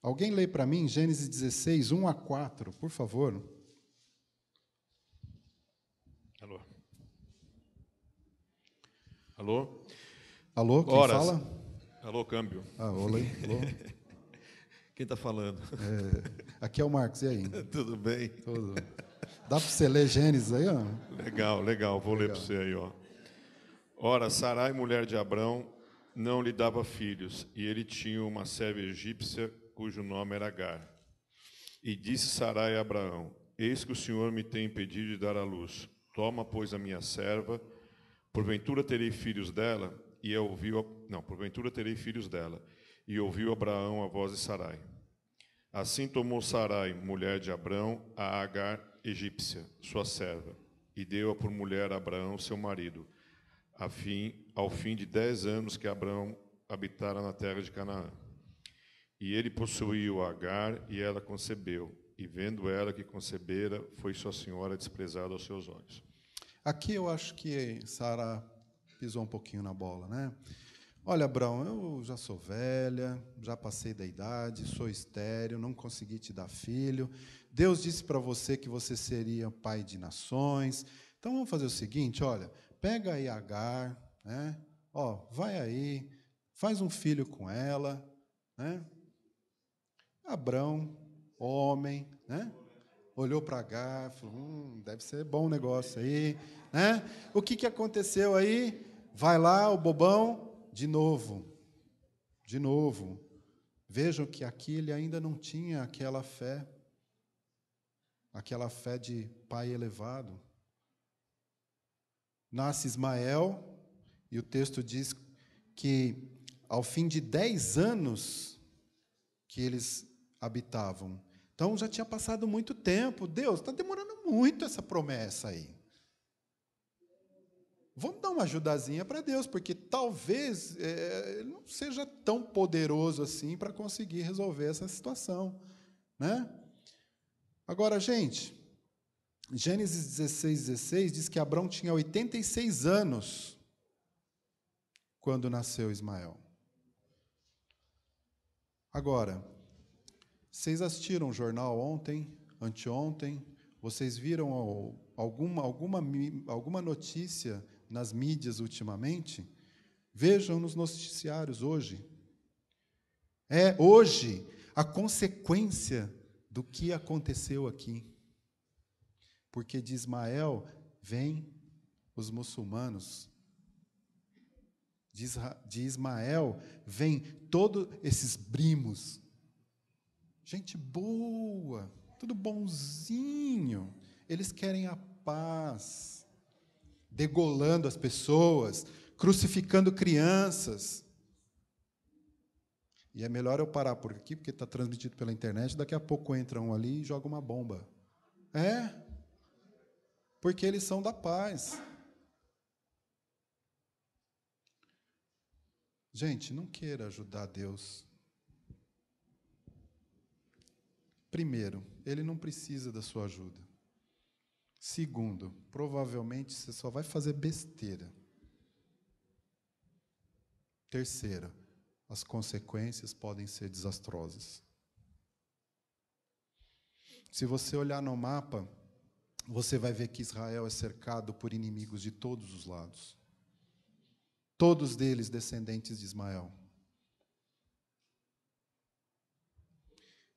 Alguém lê para mim Gênesis 16, 1 a 4, por favor. Alô. Alô? Alô, quem Horas. fala? Alô, câmbio. Ah, olê. Alô. <laughs> Quem está falando? É, aqui é o Marcos, e aí? <laughs> Tudo bem? Tudo. Dá para você ler Gênesis aí? Ó? Legal, legal, vou legal. ler para você aí. Ó. Ora, Sarai, mulher de Abrão, não lhe dava filhos, e ele tinha uma serva egípcia cujo nome era Agar. E disse Sarai a Abraão: Eis que o Senhor me tem impedido de dar à luz. Toma, pois, a minha serva, porventura terei filhos dela, e ouviu, não, porventura terei filhos dela. E ouviu Abraão a voz de Sarai. Assim tomou Sarai, mulher de Abrão, a Agar, egípcia, sua serva, e deu-a por mulher a Abraão, seu marido, a fim, ao fim de dez anos que Abraão habitara na terra de Canaã. E ele possuiu Agar, e ela concebeu. E vendo ela que concebera, foi sua senhora desprezada aos seus olhos. Aqui eu acho que Sara pisou um pouquinho na bola, né? Olha, Abraão, eu já sou velha, já passei da idade, sou estéreo, não consegui te dar filho. Deus disse para você que você seria pai de nações. Então vamos fazer o seguinte, olha, pega aí Agar, né? Ó, vai aí, faz um filho com ela, né? Abrão, homem, né? Olhou para Agar, falou, hum, deve ser bom negócio aí, né? O que que aconteceu aí? Vai lá, o bobão de novo, de novo. Vejam que aqui ele ainda não tinha aquela fé, aquela fé de pai elevado. Nasce Ismael, e o texto diz que ao fim de dez anos que eles habitavam. Então já tinha passado muito tempo. Deus, está demorando muito essa promessa aí vamos dar uma ajudazinha para Deus, porque talvez é, ele não seja tão poderoso assim para conseguir resolver essa situação. Né? Agora, gente, Gênesis 16, 16 diz que Abraão tinha 86 anos quando nasceu Ismael. Agora, vocês assistiram o jornal ontem, anteontem? Vocês viram alguma, alguma, alguma notícia nas mídias ultimamente, vejam nos noticiários hoje. É hoje a consequência do que aconteceu aqui. Porque de Ismael vem os muçulmanos. De Ismael vem todos esses primos. Gente boa, tudo bonzinho. Eles querem a paz degolando as pessoas, crucificando crianças. E é melhor eu parar por aqui, porque está transmitido pela internet. Daqui a pouco entra um ali e joga uma bomba. É, porque eles são da paz. Gente, não queira ajudar Deus. Primeiro, Ele não precisa da sua ajuda. Segundo, provavelmente você só vai fazer besteira. Terceiro, as consequências podem ser desastrosas. Se você olhar no mapa, você vai ver que Israel é cercado por inimigos de todos os lados. Todos deles descendentes de Ismael.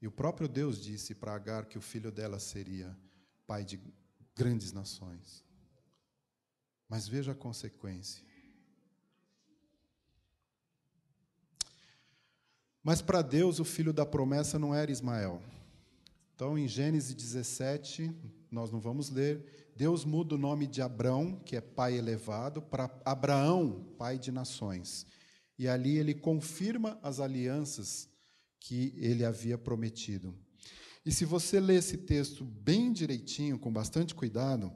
E o próprio Deus disse para Agar que o filho dela seria pai de grandes nações. Mas veja a consequência. Mas para Deus, o filho da promessa não era Ismael. Então, em Gênesis 17, nós não vamos ler, Deus muda o nome de Abrão, que é pai elevado, para Abraão, pai de nações. E ali ele confirma as alianças que ele havia prometido. E se você ler esse texto bem direitinho, com bastante cuidado,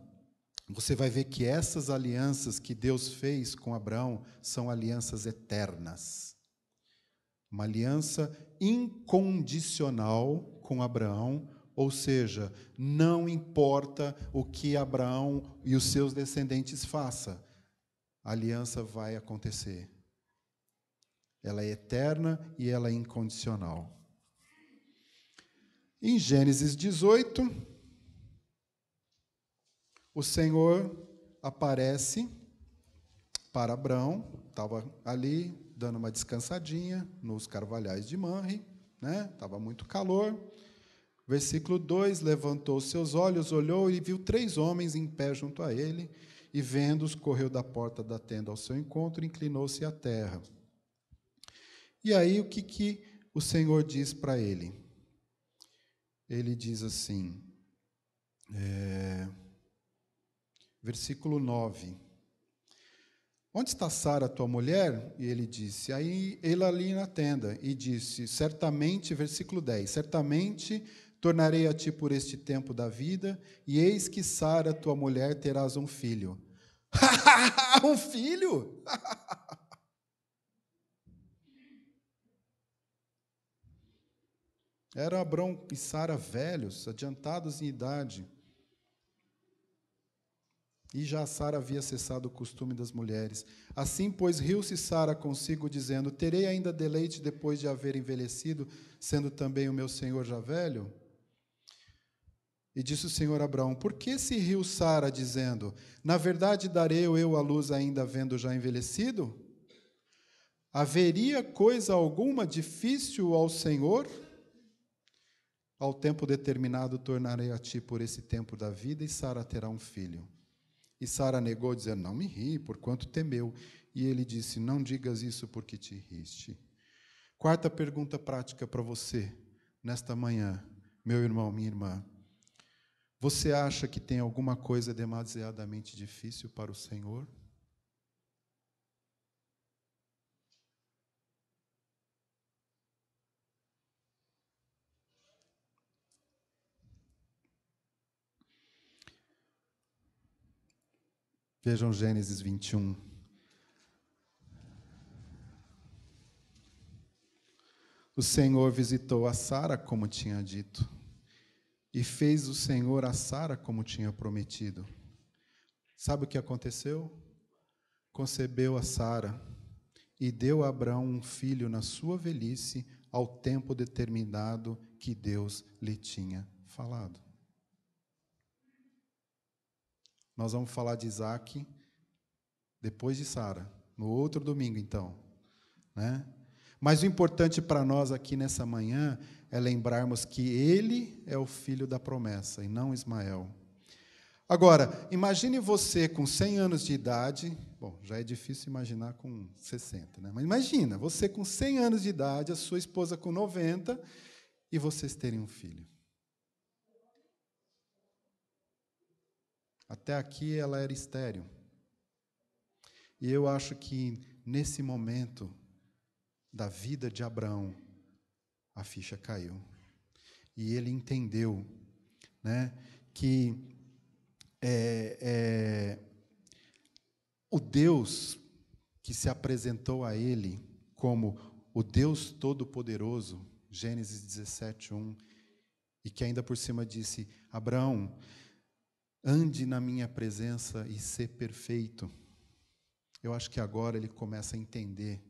você vai ver que essas alianças que Deus fez com Abraão são alianças eternas. Uma aliança incondicional com Abraão, ou seja, não importa o que Abraão e os seus descendentes façam, a aliança vai acontecer. Ela é eterna e ela é incondicional. Em Gênesis 18, o Senhor aparece para Abraão. estava ali dando uma descansadinha nos carvalhais de Manre, né? Tava muito calor. Versículo 2: Levantou seus olhos, olhou e viu três homens em pé junto a ele, e vendo-os, correu da porta da tenda ao seu encontro, inclinou-se à terra. E aí o que que o Senhor diz para ele? ele diz assim, é, versículo 9. Onde está Sara, tua mulher? E ele disse. Aí ele ali na tenda e disse: Certamente, versículo 10: Certamente tornarei a ti por este tempo da vida, e eis que Sara, tua mulher, terás um filho. <laughs> um filho? <laughs> Eram Abrão e Sara velhos, adiantados em idade. E já Sara havia cessado o costume das mulheres. Assim, pois, riu-se Sara consigo, dizendo: Terei ainda deleite depois de haver envelhecido, sendo também o meu senhor já velho? E disse o Senhor Abraão: Por que se riu Sara, dizendo: Na verdade, darei eu a luz ainda vendo já envelhecido? Haveria coisa alguma difícil ao Senhor? Ao tempo determinado tornarei a ti por esse tempo da vida, e Sara terá um filho. E Sara negou, dizendo: Não me ri, porquanto temeu. E ele disse: Não digas isso porque te riste. Quarta pergunta prática para você nesta manhã, meu irmão, minha irmã. Você acha que tem alguma coisa demasiadamente difícil para o Senhor? Vejam Gênesis 21. O Senhor visitou a Sara como tinha dito, e fez o Senhor a Sara como tinha prometido. Sabe o que aconteceu? Concebeu a Sara e deu a Abraão um filho na sua velhice, ao tempo determinado que Deus lhe tinha falado. Nós vamos falar de Isaac depois de Sara, no outro domingo, então. Né? Mas o importante para nós aqui nessa manhã é lembrarmos que ele é o filho da promessa e não Ismael. Agora, imagine você com 100 anos de idade, bom, já é difícil imaginar com 60, né? Mas imagina, você com 100 anos de idade, a sua esposa com 90 e vocês terem um filho. Até aqui ela era estéreo. E eu acho que nesse momento da vida de Abraão, a ficha caiu. E ele entendeu né, que é, é, o Deus que se apresentou a ele como o Deus Todo-Poderoso, Gênesis 17, 1, e que ainda por cima disse: Abraão, Ande na minha presença e ser perfeito. Eu acho que agora ele começa a entender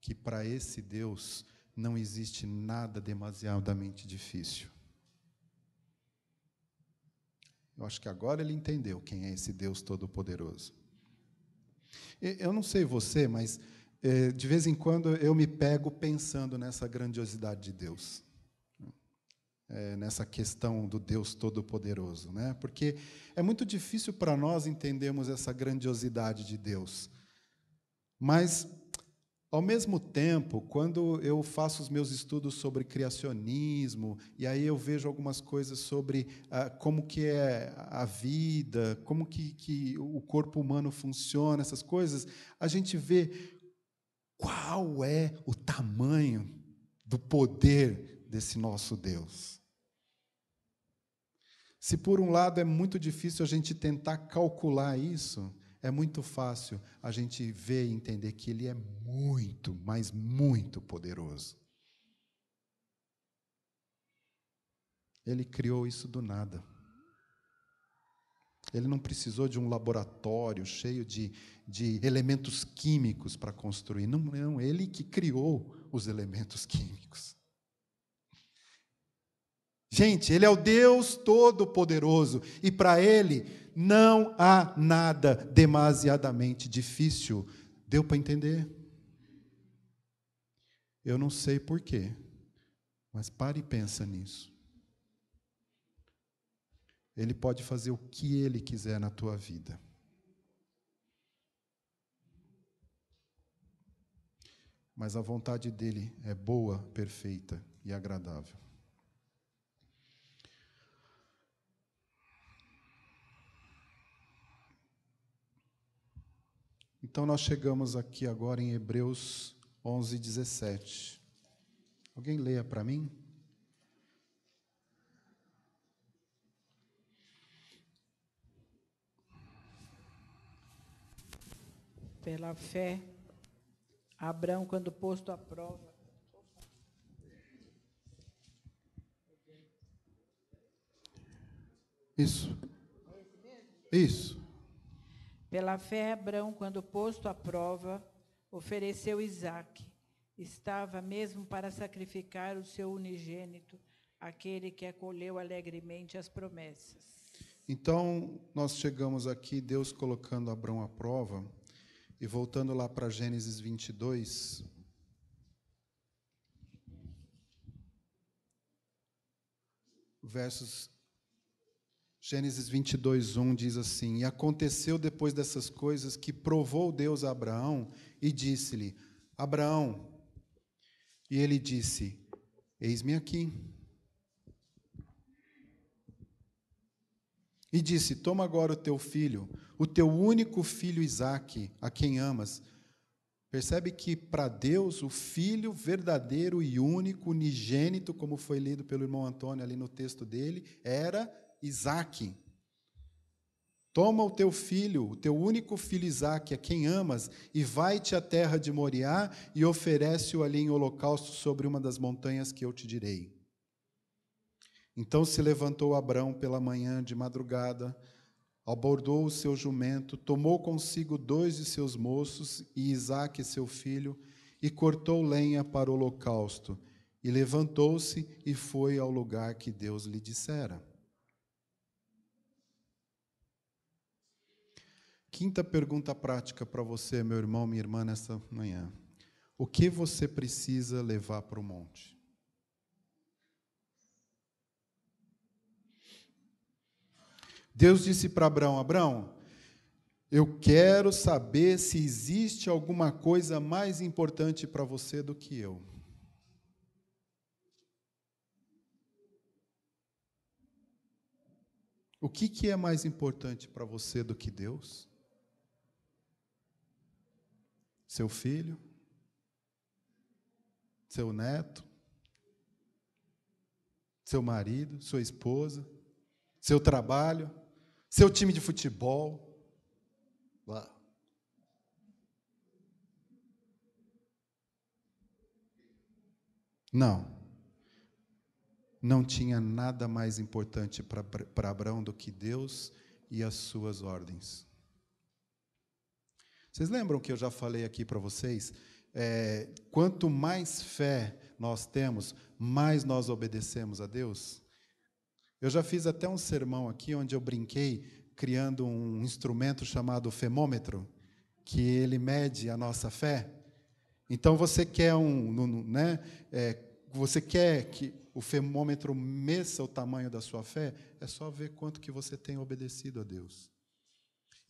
que para esse Deus não existe nada demasiadamente difícil. Eu acho que agora ele entendeu quem é esse Deus Todo-Poderoso. Eu não sei você, mas eh, de vez em quando eu me pego pensando nessa grandiosidade de Deus é, nessa questão do Deus Todo-Poderoso, né? Porque é muito difícil para nós entendermos essa grandiosidade de Deus. Mas ao mesmo tempo, quando eu faço os meus estudos sobre criacionismo, e aí eu vejo algumas coisas sobre ah, como que é a vida, como que, que o corpo humano funciona, essas coisas, a gente vê qual é o tamanho do poder desse nosso Deus. Se por um lado é muito difícil a gente tentar calcular isso, é muito fácil a gente ver e entender que ele é muito, mas muito poderoso. Ele criou isso do nada. Ele não precisou de um laboratório cheio de, de elementos químicos para construir. Não, não, ele que criou os elementos químicos. Gente, Ele é o Deus Todo-Poderoso e para Ele não há nada demasiadamente difícil. Deu para entender? Eu não sei porquê, mas pare e pensa nisso. Ele pode fazer o que Ele quiser na tua vida. Mas a vontade dele é boa, perfeita e agradável. Então nós chegamos aqui agora em Hebreus 11, 17. Alguém leia para mim? Pela fé, Abraão, quando posto à prova, Isso. Isso. Pela fé, Abrão, quando posto à prova, ofereceu Isaac. Estava mesmo para sacrificar o seu unigênito, aquele que acolheu alegremente as promessas. Então, nós chegamos aqui, Deus colocando Abrão à prova, e voltando lá para Gênesis 22, versos Gênesis 22, 1 diz assim: E aconteceu depois dessas coisas que provou Deus a Abraão e disse-lhe: Abraão. E ele disse: Eis-me aqui. E disse: Toma agora o teu filho, o teu único filho Isaque, a quem amas. Percebe que para Deus o filho verdadeiro e único, unigênito, como foi lido pelo irmão Antônio ali no texto dele, era Isaque. Toma o teu filho, o teu único filho Isaque, a quem amas, e vai-te à terra de Moriá e oferece-o ali em holocausto sobre uma das montanhas que eu te direi. Então se levantou Abraão pela manhã de madrugada, abordou o seu jumento, tomou consigo dois de seus moços e Isaque seu filho, e cortou lenha para o holocausto, e levantou-se e foi ao lugar que Deus lhe dissera. Quinta pergunta prática para você, meu irmão, minha irmã, nessa manhã. O que você precisa levar para o monte? Deus disse para Abraão: Abraão, eu quero saber se existe alguma coisa mais importante para você do que eu. O que, que é mais importante para você do que Deus? seu filho, seu neto, seu marido, sua esposa, seu trabalho, seu time de futebol. Não. Não tinha nada mais importante para Abraão do que Deus e as suas ordens. Vocês lembram que eu já falei aqui para vocês? É, quanto mais fé nós temos, mais nós obedecemos a Deus. Eu já fiz até um sermão aqui onde eu brinquei criando um instrumento chamado femômetro, que ele mede a nossa fé. Então você quer um, né? É, você quer que o femômetro meça o tamanho da sua fé? É só ver quanto que você tem obedecido a Deus.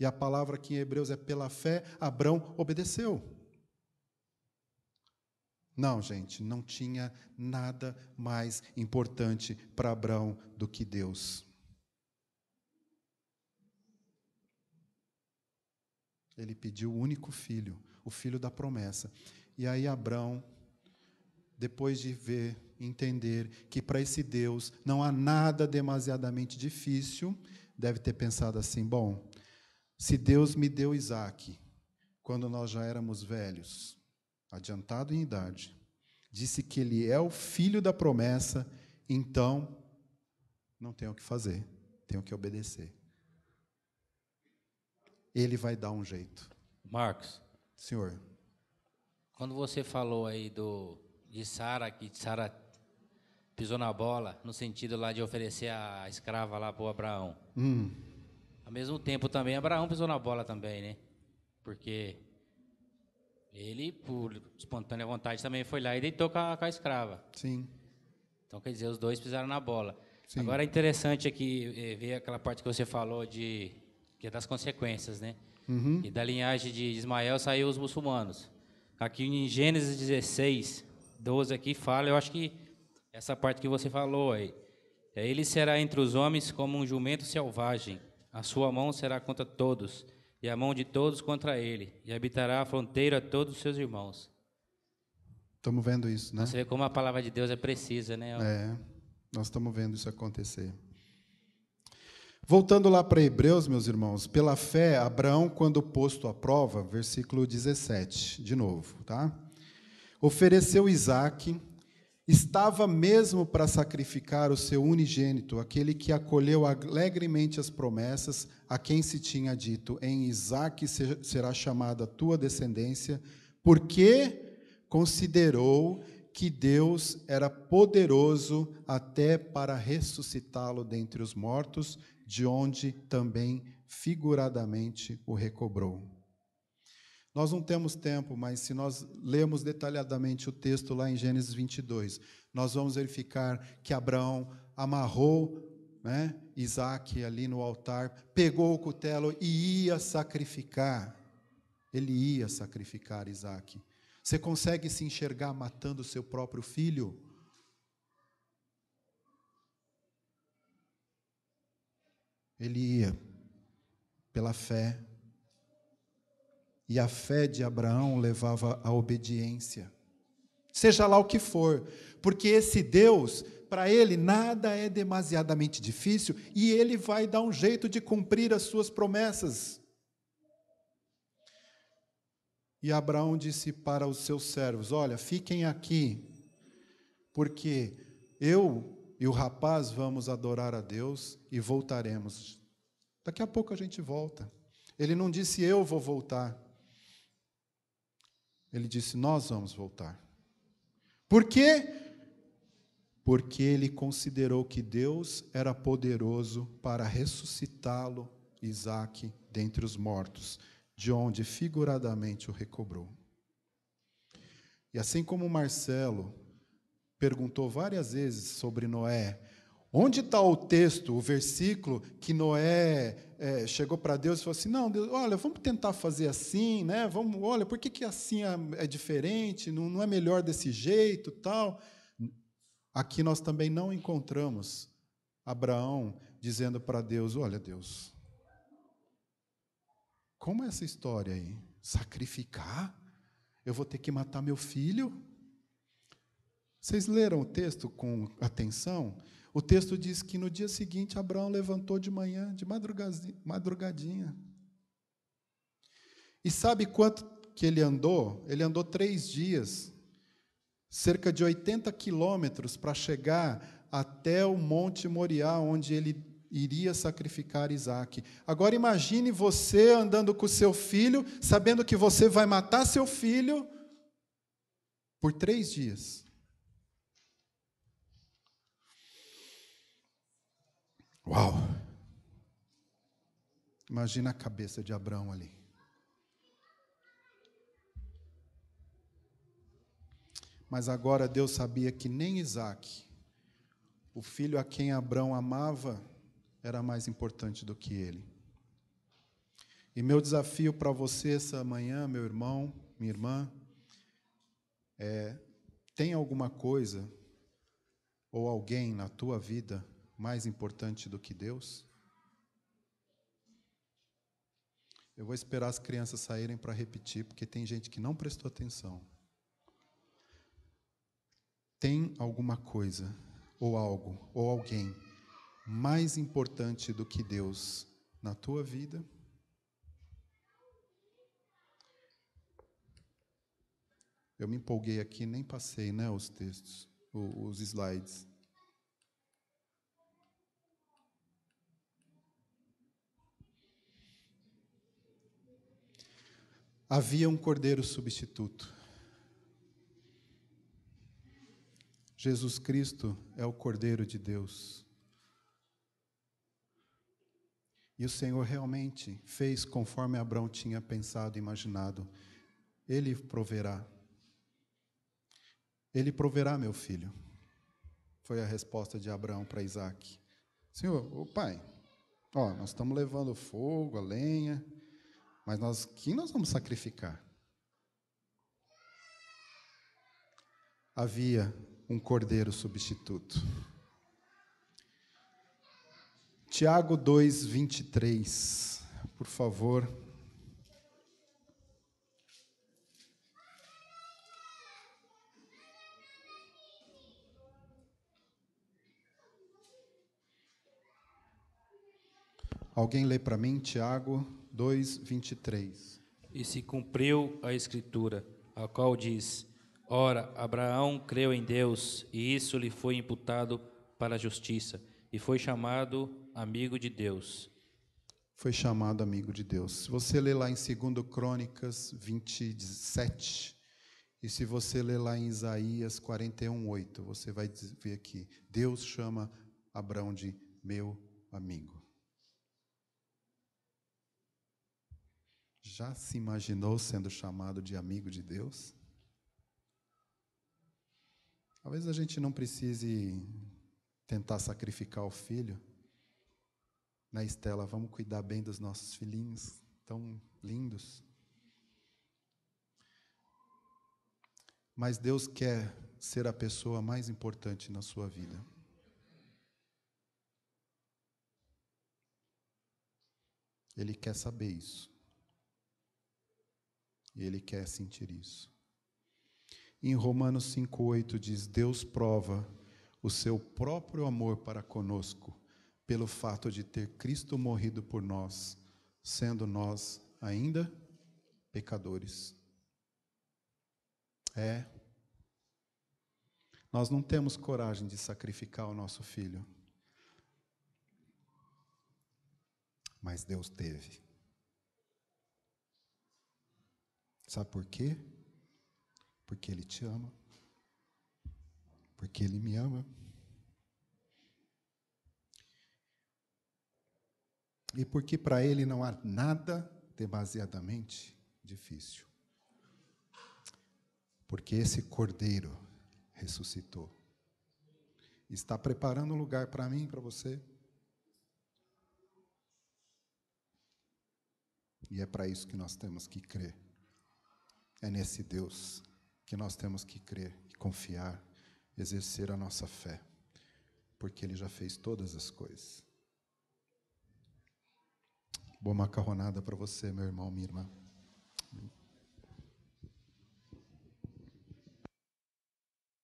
E a palavra que em Hebreus é pela fé, Abrão obedeceu. Não, gente, não tinha nada mais importante para Abrão do que Deus. Ele pediu o único filho, o filho da promessa. E aí Abrão, depois de ver, entender que para esse Deus não há nada demasiadamente difícil, deve ter pensado assim: bom, se Deus me deu Isaac quando nós já éramos velhos, adiantado em idade, disse que ele é o filho da promessa, então não tenho o que fazer, tenho que obedecer. Ele vai dar um jeito. Marcos. Senhor. Quando você falou aí do de Sara, que Sara pisou na bola, no sentido lá de oferecer a escrava lá para o Abraão. Hum. Ao mesmo tempo também Abraão pisou na bola também, né? Porque ele, por espontânea vontade, também foi lá e deitou com a, com a escrava. Sim. Então, quer dizer, os dois pisaram na bola. Sim. Agora é interessante aqui é, ver aquela parte que você falou de que é das consequências, né? Uhum. E da linhagem de Ismael saiu os muçulmanos. Aqui em Gênesis 16, 12 aqui fala, eu acho que essa parte que você falou aí. É, ele será entre os homens como um jumento selvagem a sua mão será contra todos, e a mão de todos contra ele, e habitará a fronteira a todos os seus irmãos. Estamos vendo isso, né? Você vê como a palavra de Deus é precisa, né? É, nós estamos vendo isso acontecer. Voltando lá para Hebreus, meus irmãos, pela fé, Abraão, quando posto à prova, versículo 17, de novo, tá? Ofereceu Isaac estava mesmo para sacrificar o seu unigênito, aquele que acolheu alegremente as promessas, a quem se tinha dito: Em Isaque será chamada tua descendência, porque considerou que Deus era poderoso até para ressuscitá-lo dentre os mortos, de onde também figuradamente o recobrou. Nós não temos tempo, mas se nós lemos detalhadamente o texto lá em Gênesis 22, nós vamos verificar que Abraão amarrou né, Isaac ali no altar, pegou o cutelo e ia sacrificar. Ele ia sacrificar Isaac. Você consegue se enxergar matando seu próprio filho? Ele ia, pela fé, e a fé de Abraão levava à obediência. Seja lá o que for, porque esse Deus, para ele nada é demasiadamente difícil e ele vai dar um jeito de cumprir as suas promessas. E Abraão disse para os seus servos: Olha, fiquem aqui, porque eu e o rapaz vamos adorar a Deus e voltaremos. Daqui a pouco a gente volta. Ele não disse: Eu vou voltar. Ele disse: Nós vamos voltar. Por quê? Porque ele considerou que Deus era poderoso para ressuscitá-lo, Isaac, dentre os mortos, de onde figuradamente o recobrou. E assim como Marcelo perguntou várias vezes sobre Noé, Onde está o texto, o versículo que Noé é, chegou para Deus e falou assim: não, Deus, olha, vamos tentar fazer assim, né? Vamos, olha, por que, que assim é, é diferente? Não, não é melhor desse jeito, tal? Aqui nós também não encontramos Abraão dizendo para Deus: olha, Deus, como é essa história aí? Sacrificar? Eu vou ter que matar meu filho? Vocês leram o texto com atenção? O texto diz que no dia seguinte Abraão levantou de manhã, de madrugadinha. E sabe quanto que ele andou? Ele andou três dias, cerca de 80 quilômetros, para chegar até o Monte Moriá, onde ele iria sacrificar Isaac. Agora imagine você andando com seu filho, sabendo que você vai matar seu filho por três dias. Uau! Imagina a cabeça de Abraão ali. Mas agora Deus sabia que nem Isaac, o filho a quem Abraão amava, era mais importante do que ele. E meu desafio para você essa manhã, meu irmão, minha irmã, é: tem alguma coisa ou alguém na tua vida mais importante do que Deus? Eu vou esperar as crianças saírem para repetir, porque tem gente que não prestou atenção. Tem alguma coisa, ou algo, ou alguém mais importante do que Deus na tua vida? Eu me empolguei aqui, nem passei né, os textos, os slides. havia um cordeiro substituto. Jesus Cristo é o Cordeiro de Deus. E o Senhor realmente fez conforme Abraão tinha pensado e imaginado. Ele proverá. Ele proverá, meu filho. Foi a resposta de Abraão para Isaac. Senhor, o pai, ó, nós estamos levando fogo, a lenha, mas nós, quem nós vamos sacrificar? Havia um cordeiro substituto. Tiago 2, 23, por favor. Alguém lê para mim, Tiago 2, 23. E se cumpriu a Escritura, a qual diz: Ora, Abraão creu em Deus, e isso lhe foi imputado para a justiça, e foi chamado amigo de Deus. Foi chamado amigo de Deus. Se você ler lá em 2 Crônicas 27, e se você ler lá em Isaías 41, 8, você vai ver aqui: Deus chama Abraão de meu amigo. Já se imaginou sendo chamado de amigo de Deus? Talvez a gente não precise tentar sacrificar o filho. Na Estela, vamos cuidar bem dos nossos filhinhos tão lindos. Mas Deus quer ser a pessoa mais importante na sua vida. Ele quer saber isso. E ele quer sentir isso. Em Romanos 5,8 diz: Deus prova o seu próprio amor para conosco, pelo fato de ter Cristo morrido por nós, sendo nós ainda pecadores. É. Nós não temos coragem de sacrificar o nosso filho. Mas Deus teve. Sabe por quê? Porque Ele te ama. Porque Ele me ama. E porque para Ele não há nada demasiadamente difícil. Porque esse Cordeiro ressuscitou. Está preparando um lugar para mim, para você. E é para isso que nós temos que crer. É nesse Deus que nós temos que crer e confiar, exercer a nossa fé, porque Ele já fez todas as coisas. Boa macarronada para você, meu irmão, minha irmã.